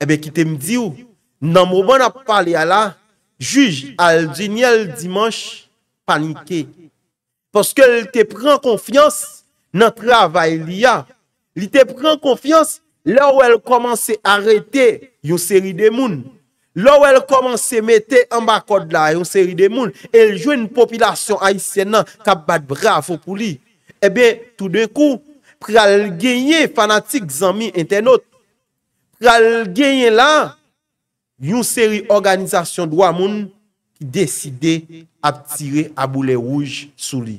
Ebe ki te mdi ou Nan mouman ap pale ala Juj al genyel dimanche Panike Poske li te pren konfians Nan travay li ya Li te pren konfians La ou el komanse arete Yon seri de moun Lou el komanse mette an bakot la yon seri de moun, el jwen yon popilasyon ayisyen nan kap bat bra fokou li. Ebe, eh tout de kou, pral genye fanatik zanmi entenot, pral genye la, yon seri organizasyon dwa moun, ki deside ap tire abou le rouj sou li.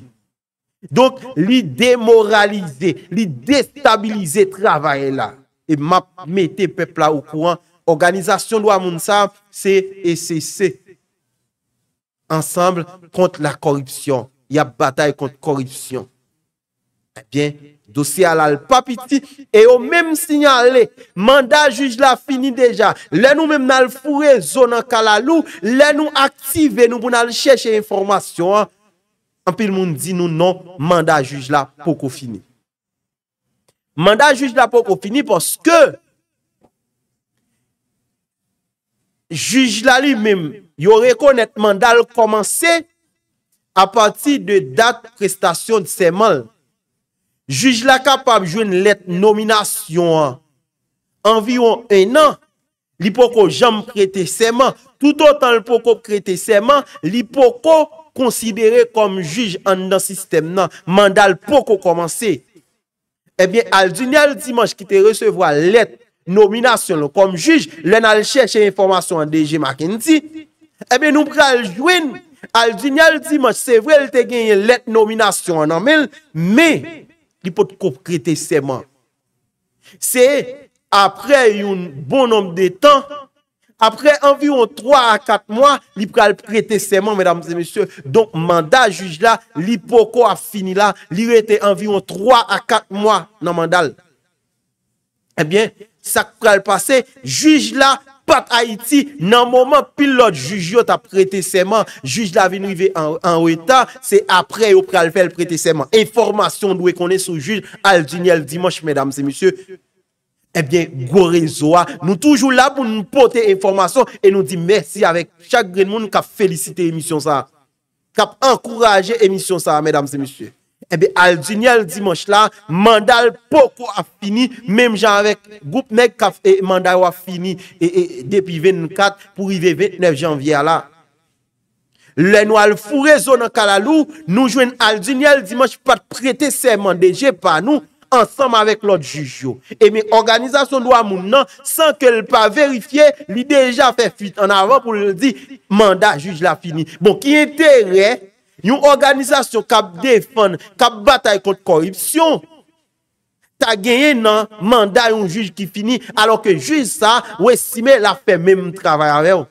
Donk, li demoralize, li destabilize travay la. E map mette pepla ou kouan, Organizasyon lwa moun sam, se e se se, ansamble kont la koripsyon, ya batay kont koripsyon. Ebyen, eh dosye alal papiti, e yo menm sinyale, manda juj la fini deja, le nou menm nanl fure zonan kalalou, le nou aktive, nou pou nanl chèche informasyon, anpil moun di nou non, manda juj la poko fini. Manda juj la poko fini, poske, Juj la li mèm, yo rekonet mandal komanse a pati de dat prestasyon seman. Juj la kapab jwen let nominasyon an. Anviron enan, li poko jam krete seman. Tout an tan li poko krete seman, li poko konsibere kom juj an nan sistem nan. Mandal poko komanse. Ebyen eh al duny al dimanj ki te resevwa let Nominasyon lo kom juj Len al chèche informasyon an deje Maken di Ebe eh nou pre al jwen Al jwen al di ma se vrel te genye let nominasyon An anmel Me li pot koup krete seman Se apre yon Bon nom de tan Apre anvion 3 a 4 mwa Li pre al krete seman Donk manda juj la Li poko a fini la Li rete anvion 3 a 4 mwa Nan mandal Ebyen, eh sak pral pase, juj la, pat Haiti, nan moman pilot, juj yo ta prete seman, juj la venu ive an ou etan, se apre yo pral fel prete seman. Enformasyon nou e konen sou juj, al dinye al dimanche, medam se misye, ebyen, eh gore zoa, ah. nou toujou la pou nou pote enformasyon, e nou di mersi avek chak gren moun nou kap felicite emisyon sa, kap ankouraje emisyon sa, medam se misye. Eh al dinye al dimanche la, mandal pokou a fini, mem jan avek, goup meg eh, mandal wap fini, eh, depi 24, pou rive 29 janvye la. Len wale fure zonan kalalou, nou jwen al dinye al dimanche, pat prete seman deje pa nou, ansam avek lot jujyo. Eme, organizasyon do amoun nan, san ke l pa verifiye, li deja fe fit, an avan pou l di, mandal juj la fini. Bon, ki entere, Yon organizasyon kap defan, kap batay kont korupsyon, ta genye nan manday yon juj ki fini, alo ke juj sa, wè simè la fè mè moun travè avè ou.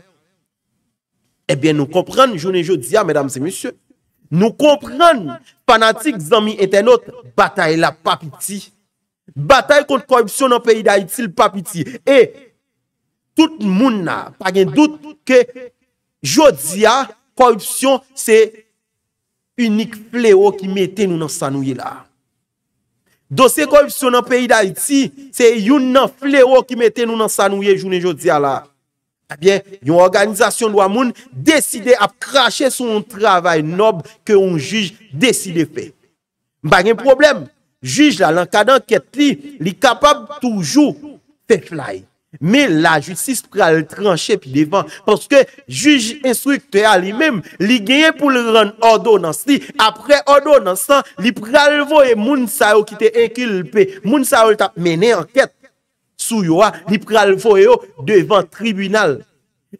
Ebyen eh nou kompran, jounen joudia, mèdam se monsye, nou kompran, panatik zami etenot, batay la papiti. Batay kont korupsyon nan peyi da itil papiti. E, tout moun nan, pa gen dout ke joudia, korupsyon se... Unik fle ou ki mette nou nan sanouye la. Dosye korpsyon nan peyi da iti, se yon nan fle ou ki mette nou nan sanouye jounen eh joudia la. Abyen, yon organizasyon lwa moun deside ap krashe sou yon travay nob ke yon juj deside fe. Mba gen problem, juj la lankadan ket li, li kapab toujou te flye. Me la jutsis pral tranche pi devan. Paske juj instrukte a li mem. Li genye pou le gran ordo nan si. Apre ordo nan san, li pral voye moun sa yo ki te enkilpe. Moun sa yo ta mene anket. Sou yo a, li pral voye yo devan tribunal.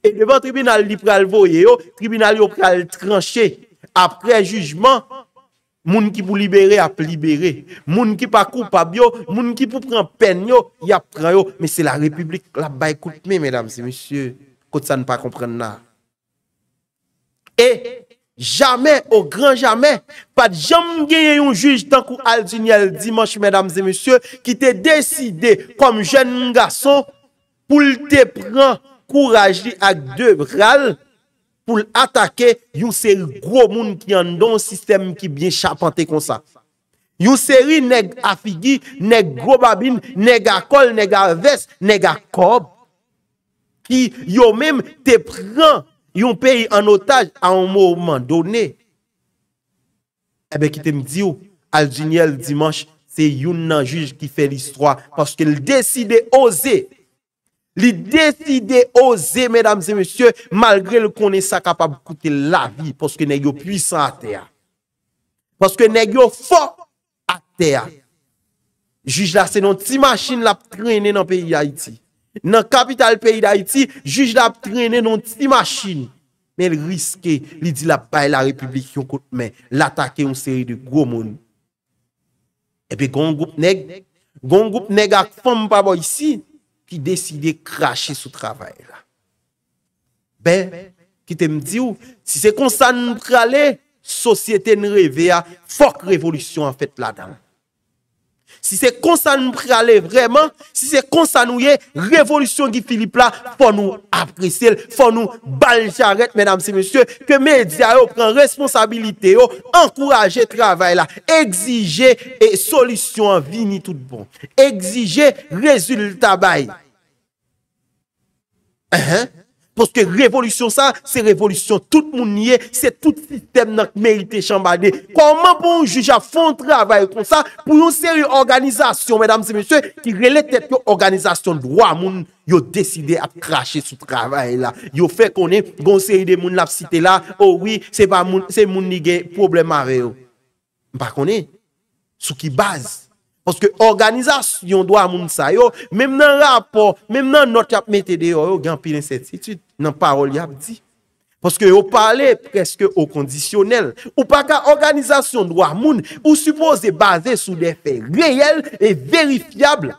E devan tribunal, li pral voye yo. Tribunal yo pral tranche. Apre jujman. Moun ki pou libere ap libere, moun ki pa koupa biyo, moun ki pou pren penyo, yap krayo, men se la republik la baykoutme, men damse, monsye, kote sa npa komprenna. E, jame, o gran jame, pat jame genye yon juj tankou alzini al dimanche, men damse, monsye, ki te deside kom jen mga son pou te pren kouraji ak de bral, pou l'atake yon seri gro moun ki yon don, sistem eh ki byen chapante kon sa. Yon seri neg afigi, neg gro babin, neg akol, neg arves, neg akob, ki yon menm te pran yon peyi an otaj oh, an mouman donen. Ebe ki te mdi ou, al jinyel dimanche, se yon nan juj ki fe l'istroa, paske l desi de oze, Li desi de oze, mesdames et messieurs, malgre le konen sa kapab koute la vi, poske negyo pwisan a teya. Poske negyo fok a teya. Juj la se non ti machin la ptrene nan peyi Haiti. Nan kapital peyi Haiti, juj la ptrene non ti machin. Men riske, li di la baye la republik yon kout men, l'atake yon seri de gwo moni. Epe eh gong goup neg, gong goup neg ak fom pabo yisi, ki deside krashe sou travay la. Ben, ki te mdi ou, si se konsan nou prale, sosyete nou reve a, fok revolusyon an fèt la dan. Si se konsan nou prale vreman, si se konsan nou ye, revolusyon ki filipla, fon nou apresel, fon nou baljaret, menam se monsye, ke medya yo pren responsabilite yo, ankouraje travay la, egzije solusyon an vini tout bon, egzije rezul tabay, Ehe, pwoske revolusyon sa, se revolusyon tout moun nye, se tout sistem nan merite chanbanye. Koman pou yon juja fon travay kon sa, pou yon seri organizasyon, mèdames et mèsyò, ki relè tèp yo organizasyon, dwa moun yo deside ap krashe sou travay la. Yo fè konè, gon seri de moun ap site la, owi, oh se moun nige problemare yo. Mpa konè, sou ki baz. Poske organizasyon dwa moun sa yo, mem nan rapor, mem nan notyap metede yo yo, gen pilen sè titit nan parol yap di. Poske yo pale preske o kondisyonel, ou pa ka organizasyon dwa moun, ou suppose de baze sou defè reyel e verifiable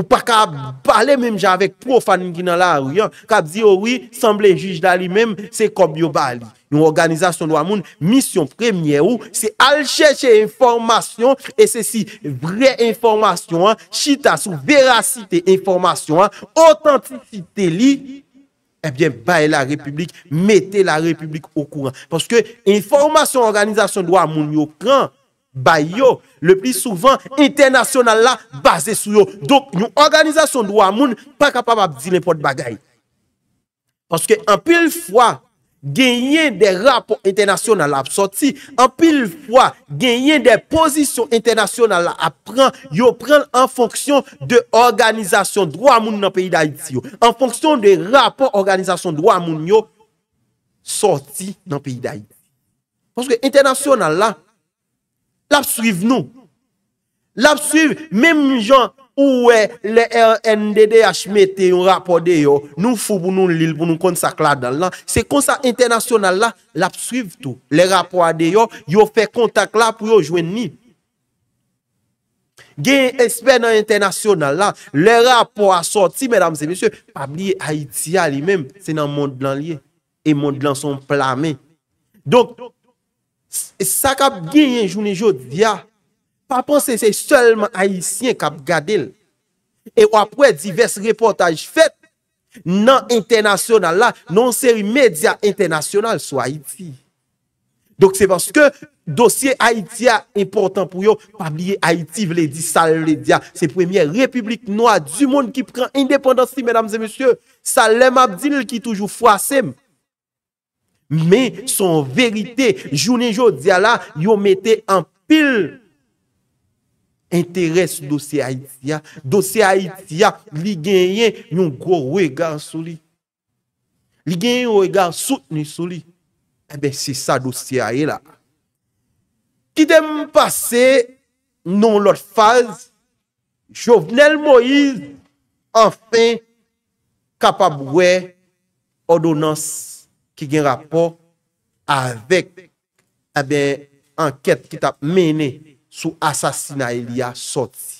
Ou pa ka pale menm jan avek profanin gina la ou yon. Ka bzi ou oh yon, semblen juj da li menm, se kom yo ba li. Nou organizasyon do amoun, misyon premye ou, se alcheche informasyon. E se si vre informasyon an, chitas ou verasite informasyon an, otantrisite li, ebyen eh bae la republik, mette la republik ou kouran. Poske informasyon organizasyon do amoun yo kran, ba yo le pli souvan internasyonal la base sou yo donk nyon organizasyon drwa moun pa kapab ap zile pot bagay anske an pil fwa genye de rapor internasyonal la ap soti an pil fwa genye de posisyon internasyonal la ap pran yo pran an fonksyon de organizasyon drwa moun nan peyi da iti yo an fonksyon de rapor organizasyon drwa moun yo soti nan peyi da iti anske internasyonal la l ap suiv nou. L ap suiv, mem jan, ouwe, le RNDDH mette yon rapor de yo, nou fou pou nou lil pou nou konsak la dan lan. Se konsak internasyonal la, l ap suiv tou. Le rapor a de yo, yo fe kontak la pou yo jwen ni. Gen espè nan internasyonal la, le rapor a soti, mèdam se mèsyò, pabliye Haitia li mèm, se nan mond lan liye, e mond lan son plame. Donk, Sa kap genyen jounen jo diya, pa panse se selman Haitien kap gade l. E wapre divers reportaj fet nan internasyonal la, nan seri media internasyonal sou Haiti. Dok se baske dosye Haiti ya important pou yo, pa bliye Haiti vle di sal le diya. Se premye republik noa di moun ki pran independansi, salem abdil ki toujou fwa sem. Men, son verite, jounen jo diya la, yo mette an pil enteres dosi haitia. Dosi haitia, li genyen yon gwo wegan souli. Li genyen wegan soute ni souli. Ebe, se sa dosi hae la. Ki dem pase, nou lot faz, Jovenel Moïse, anfen, kapabwe, odonans, Ki gen rapor avek enket eh ki tap mene sou asasina il ya soti.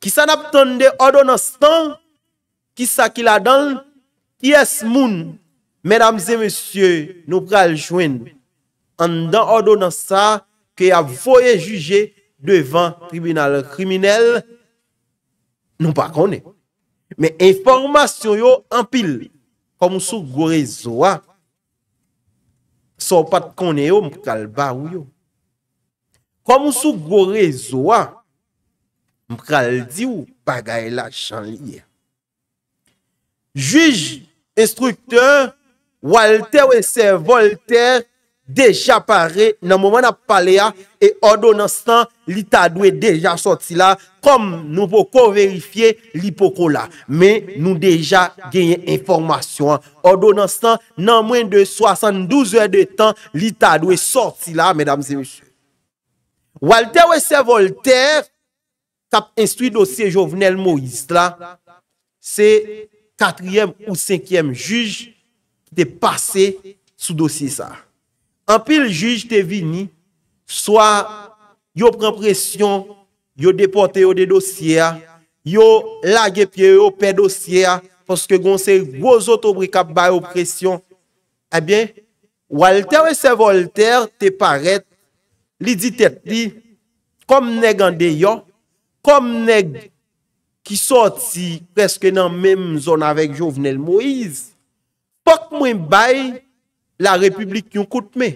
Ki sa nap tonde odo nan stan, ki sa ki la dan, ki es moun, medamze monsye nou pral jwen, an dan odo nan sa ki a voye juje devan tribunal kriminel, nou pa kone. Me informasyon yo empil li. Kwa mw sou gwo rezo a, sou pat kone yo mk kal ba wyo. Kwa mw sou gwo rezo a, mk kal di wou pa gaya la chan liye. Juj, instrukteur, Walter wese Voltaire, Deja pare nan mouman ap pale a E ordo nan stan li ta dwe dejan sorti la Kom nou po ko verifiye li po ko la Men nou dejan genye informasyon Ordo nan stan nan mwen de 72 e de tan Li ta dwe sorti la Walter Wesse Voltaire Kap instui dosye Jovenel Moïse la Se 4e ou 5e juj De pase sou dosye sa apil juj te vini, fsoa, yo pren presyon, yo depote yo de dosye a, yo lage pye yo pe dosye a, foske gonsen gwo zotobrika bayo presyon, ebyen, Walter ese Voltaire te paret, li di tet di, kom neg andeyo, kom neg ki soti, preske nan menm zon avek jovenel Moise, pok mwen baye, la republik yon koutme.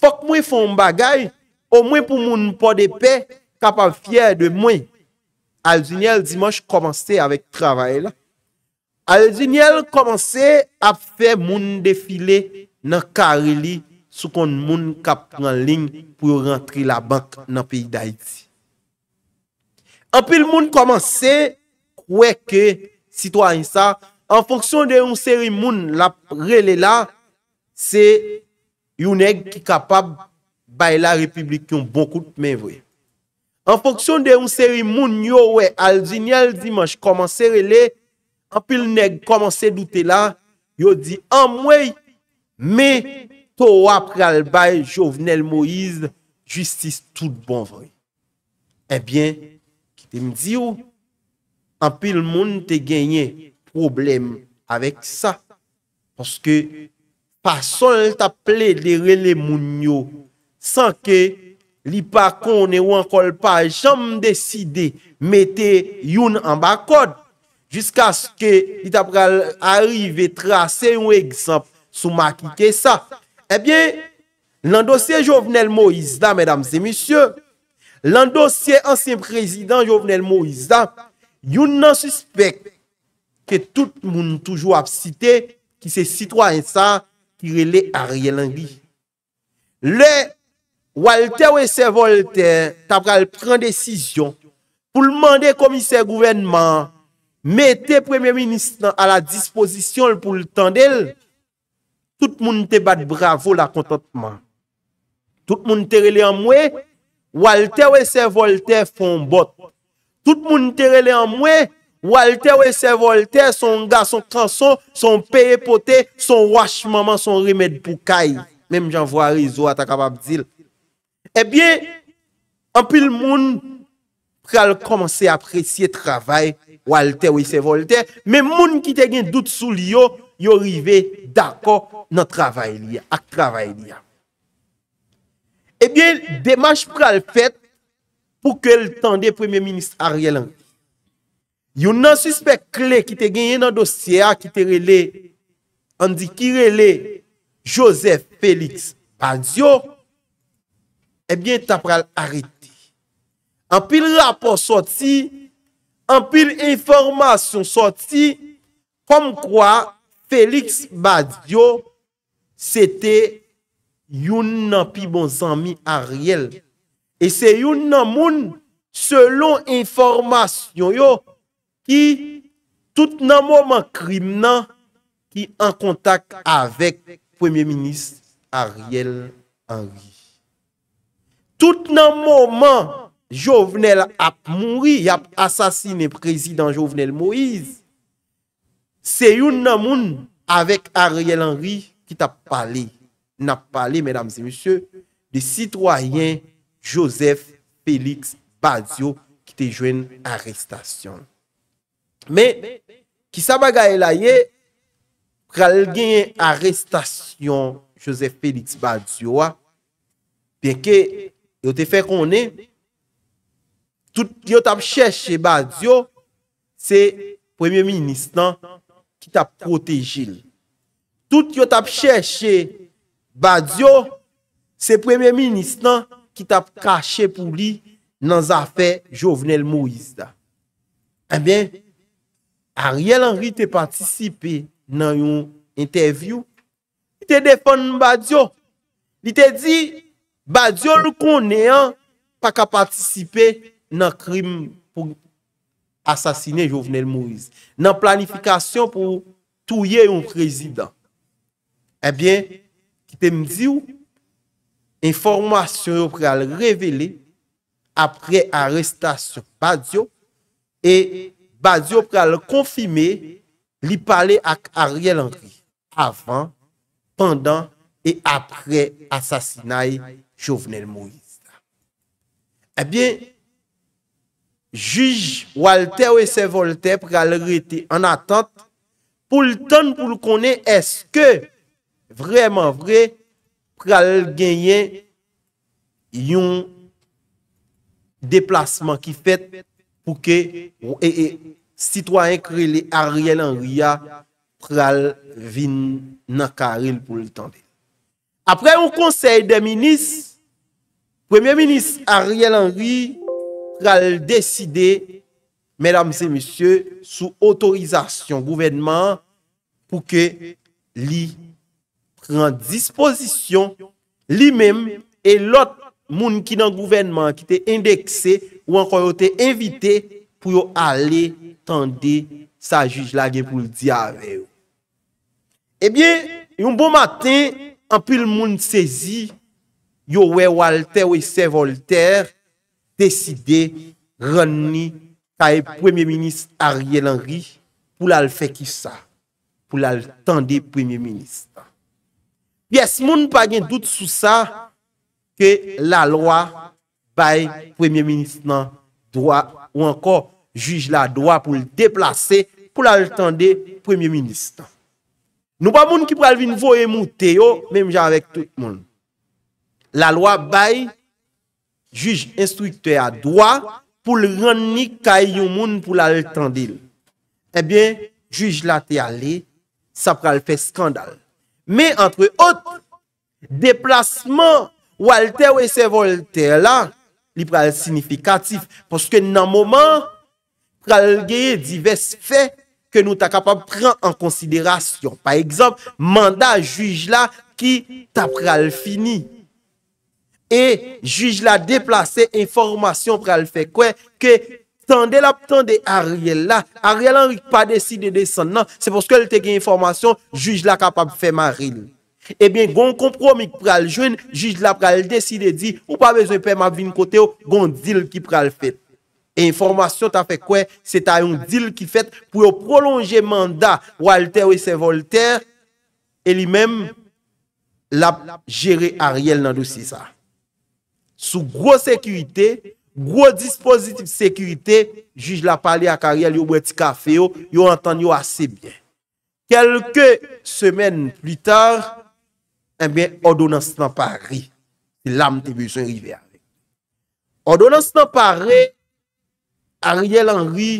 Fok mwen foun bagay, o mwen pou moun pou depe, kapan fyer de mwen. Aljuniel Dimanche komanse avèk travay la. Aljuniel komanse ap fè moun defile nan kare li sou kon moun kap pran ling pou rentri la bank nan piy da iti. Anpil moun komanse, kweke, sitwany sa, an fonksyon de yon seri moun la prele la, se yon neg ki kapab bay la republik yon bokout men vwe. An fonksyon de yon seri moun yo we al jinyal dimanj komansere le, an pil neg komanser doute la, yo di, an mwey, me to apre al bay jovenel moiz justice tout bon vwe. Ebyen, eh ki te mdi yo, an pil moun te genye problem avek sa, poske Pasol taple de rele moun yo San ke li pa kon e wankol pa jam deside Mete yon an bakod Jiska se ke li tapre arive trase yon ekzamp Sou makike sa Ebyen, lan dosye Jovenel Moizda, medam se misyo Lan dosye ansen prezident Jovenel Moizda Yon nan suspek Ke tout moun toujou ap site Ki se sitwa en sa ki rele a rye langi. Le, walte we se volte, tabral pren desisyon, pou l mande komise gouvenman, mete premye ministan a la disposisyon pou l tendel, tout moun te bat bravo la kontotman. Tout moun te rele amwe, walte we se volte fon bot. Tout moun te rele amwe, walte we se volte fon bot. Walte wese volte, son ga, son transon, son peyepote, son washmaman, son remed bukay. Mem jan vwa rizwa ta kapab zil. Ebyen, eh anpil moun pral komanse apresye travay, walte wese volte, men moun ki te gen dout sou li yo, yo rive dako nan travay li ya, ak travay li ya. Ebyen, eh demaj pral fet pou ke l tande premye minist a rye lang. yon nan suspect kle ki te genye nan dosye a ki te rele, an di ki rele Joseph Felix Badiou, ebyen tapral ariti. An pil rapor soti, an pil informasyon soti, kom kwa Felix Badiou, se te yon nan pi bon zami a riel, e se yon nan moun selon informasyon yo, ki tout nan mouman krim nan, ki an kontak avèk Premier Ministre Ariel Henry. Tout nan mouman, Jovenel ap mouri, ap asasine Prezident Jovenel Moïse, se yon nan moun avèk Ariel Henry, ki tap pale, nap pale, mesdames et messieurs, de Citoyen Joseph Felix Badiou, ki te jwen arrestasyon. Men, ki sa bagay la ye, pral genye arrestasyon Josef Felix Badiou wa, penke, yo te fe konen, tout yo tap chèche Badiou, se premiè ministan ki tap protejil. Tout yo tap chèche Badiou, se premiè ministan ki tap kache pou li nan zafè Jovenel Moïse da. En eh bien, Ariel Henry te patisipe nan yon interview, te defon nan Badiou. Li te di, Badiou nou konen pa ka patisipe nan krim pou asasine Jovenel Moise. Nan planifikasyon pou touye yon prezident. Ebyen, eh ki te mdi ou, informasyon yon preal revele apre arresta se Badiou e Badiou pral konfime li pale ak Ariel Henry avan, pandan, e apre asasinay Jouvenel Moïse la. Eh Ebyen, juj Walter ou ese Voltaire pral rete an atant pou l'tan pou l'kone eske vreman vre pral genyen yon deplasman ki fet pou ke w e e sitwaen kre li Ariel Anwia pral vin nan karil pou li tande. Apre ou konsey de minis, premye minis Ariel Anwia pral deside, mèdames et monsye, sou otorizasyon gouvenman pou ke li pran disposisyon li mèm e lot moun ki nan gouvenman ki te indekse pouke. ou ankon yo te evite pou yo ale tende sa juj la gen pou l diya ave yo. Ebyen, yon bon maten, anpil moun sezi, yo we Walter ou ese Voltaire, deside renni kaye Premier Ministre Ariel Henry pou lal fe ki sa, pou lal tende Premier Ministre. Pyes moun pa gen dout sou sa, ke la loa, bay premye ministman doa ou anko juj la doa pou l deplase pou l altande premye ministman. Nou pa moun ki pral vin vo e mouteyo, mem jan vek tout moun. La loa bay juj instrukte a doa pou l rannik kay yon moun pou l altande. Ebyen, eh juj la te ale, sa pral fe skandal. Me entre ot, deplasman walte ou ese volte la, li pral signifikatif, poske nan moman, pral geye diverse fe, ke nou ta kapab pran an konsiderasyon. Pa ekzop, manda juj la, ki ta pral fini. E, juj la deplase informasyon pral fe kwen, ke tande la ptande a riel la, a riel an wik pa desi de desan nan, se poske l te ge informasyon, juj la kapab fe maril. Ebyen, eh goun kompromi ki pral jwen, juj la pral desi de di, ou pa bezon pe map vin kote yo, goun dil ki pral fet. E informasyon ta fe kwen, se ta yon dil ki fet, pou yo prolonje manda Walter wese Voltaire, e li mem, lap jere Ariel nan dousi sa. Sou gwo sekurite, gwo dispositif sekurite, juj la pale ak Ariel yo bweti kafe yo, yo antan yo ase byen. Kelke semen pli tar, Ebyen, eh odonans nan pari, ki lam te bezon rive a. Odonans nan pari, Ariel Henry,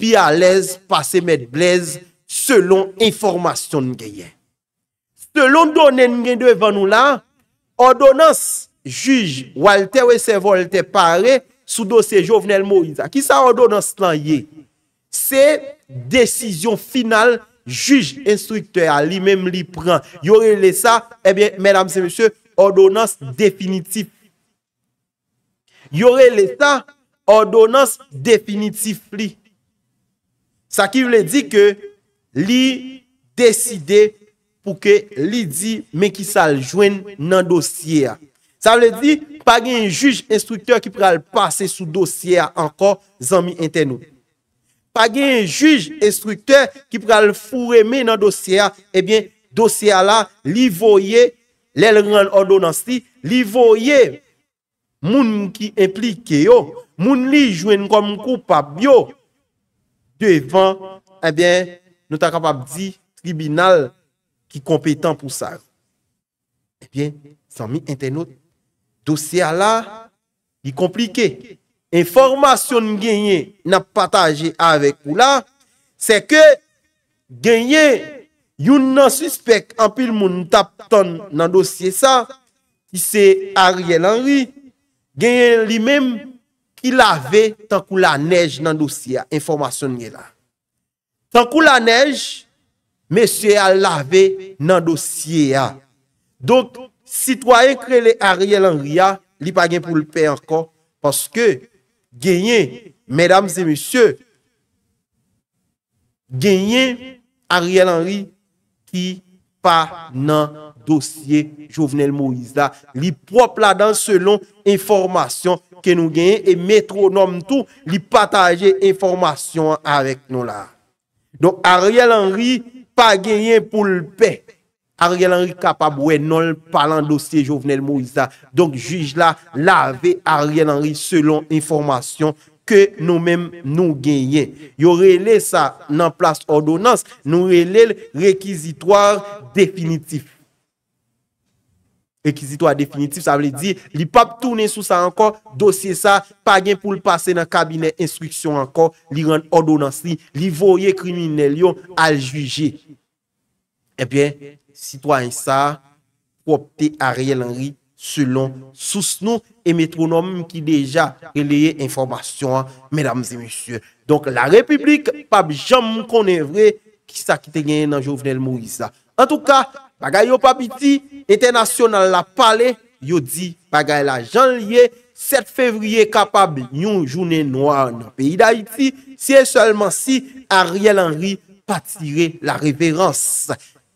pi a lez, pase med blez, selon informasyon ngeye. Selon donen ngey de venou la, odonans juj, Walter Wessey Walter pari, sou dosye Jovenel Moïsa. Ki sa odonans nan ye? Se, desisyon final, se, Juge, instrukteur, li mèm li pran. Yore le sa, ebyen, mèdame se mèche, ordonans definitif. Yore le sa, ordonans definitif li. Sa ki vle di ke li deside pou ke li di men ki sal jwen nan dosye a. Sa vle di, pa gen yon juge, instrukteur ki pral pase sou dosye a ankon zanmi enten nou. pa gen yon juj instrukteur ki pou kal fureme nan dosye a, e eh bien, dosye a la, li voye, lè lè rèn ordonansi, li voye, moun ki implike yo, moun li jwen kwa moun koupa, yo, devan, e eh bien, nou ta kapap di tribunal ki kompetan pou sa. E eh bien, san mi ente nou, dosye a la, yi komplike, informasyon genye na pataje avek ou la, se ke genye yon nan suspek anpil moun tap ton nan dosye sa, ki se Ariel Henry, genye li mem ki lave tankou la nej nan dosye a, informasyon genye la. Tankou la nej, mesye a lave nan dosye a. Donk, si to a inkrele Ariel Henry a, li pa gen pou l'pe ankon, Genyen, medams et messieurs, genyen Ariel Henry ki pa nan dosye Jovenel Moïse la. Li prop la dan selon informasyon ke nou genyen e metronom tou li pataje informasyon avek nou la. Donk Ariel Henry pa genyen pou l pek. Ariel Henry kapab wè non palan dosye jovenel Moïsa. Donk juj la lave Ariel Henry selon informasyon ke nou mèm nou genyen. Yo rele sa nan plas ordonans, nou rele rekizitoar definitif. Rekizitoar definitif, sa vle di, li pap toune sou sa ankon, dosye sa, pa gen pou l'pase nan kabinet instruksyon ankon, li ren ordonans li, li voye kriminelyon al juje. E bien... sitwansa pou opte Ariel Henry selon sous nou e metronome ki deja releye informasyon, medamze monsye. Donk la republik, pab jam mou konen vre ki sa kite gen nan Jovenel Mouisa. En tout ka, bagay yo pab iti, etenasyon nan la pale, yo di bagay la jan liye, 7 fevriye kapab nyon jounen noa nan peyi da iti, siye solman si, Ariel Henry patire la reverans.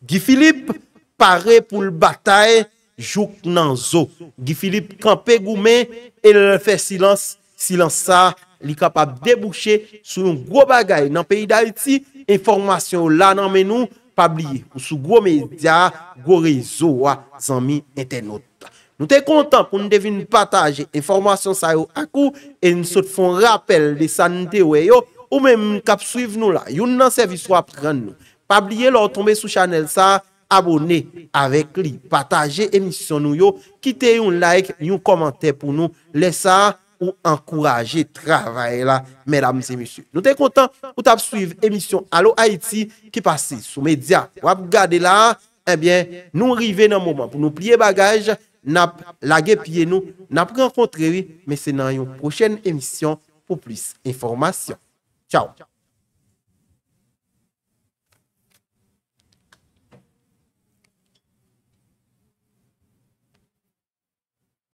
Gifilip pare pou l batae, jouk nan zo. Gifilip kanpe goumen, elen fè silans, silans sa, li kapap debouche sou yon gwo bagay nan peyi da iti, informasyon la nan menou, pabliye ou sou gwo media, gwo rezo wa, ah, zanmi etenot. Nou te kontan pou nou devin nou pataje informasyon sa yo akou, e nou sot fon rappel de sanite weyo, ou men kap suiv nou la, yon nan serviso apren nou. Pa bliye lor tombe sou chanel sa, abone avek li, pataje emisyon nou yo, kite yon like, yon komante pou nou, lesa ou ankouraje travay la, mèdames et messieurs. Nou te kontan pou tap suiv emisyon alo Haiti ki pase sou media. Wap gade la, nou rive nan mouman pou nou plie bagaj, nap lage plie nou, nap renkontre, men se nan yon prochen emisyon pou plis informasyon. Ciao!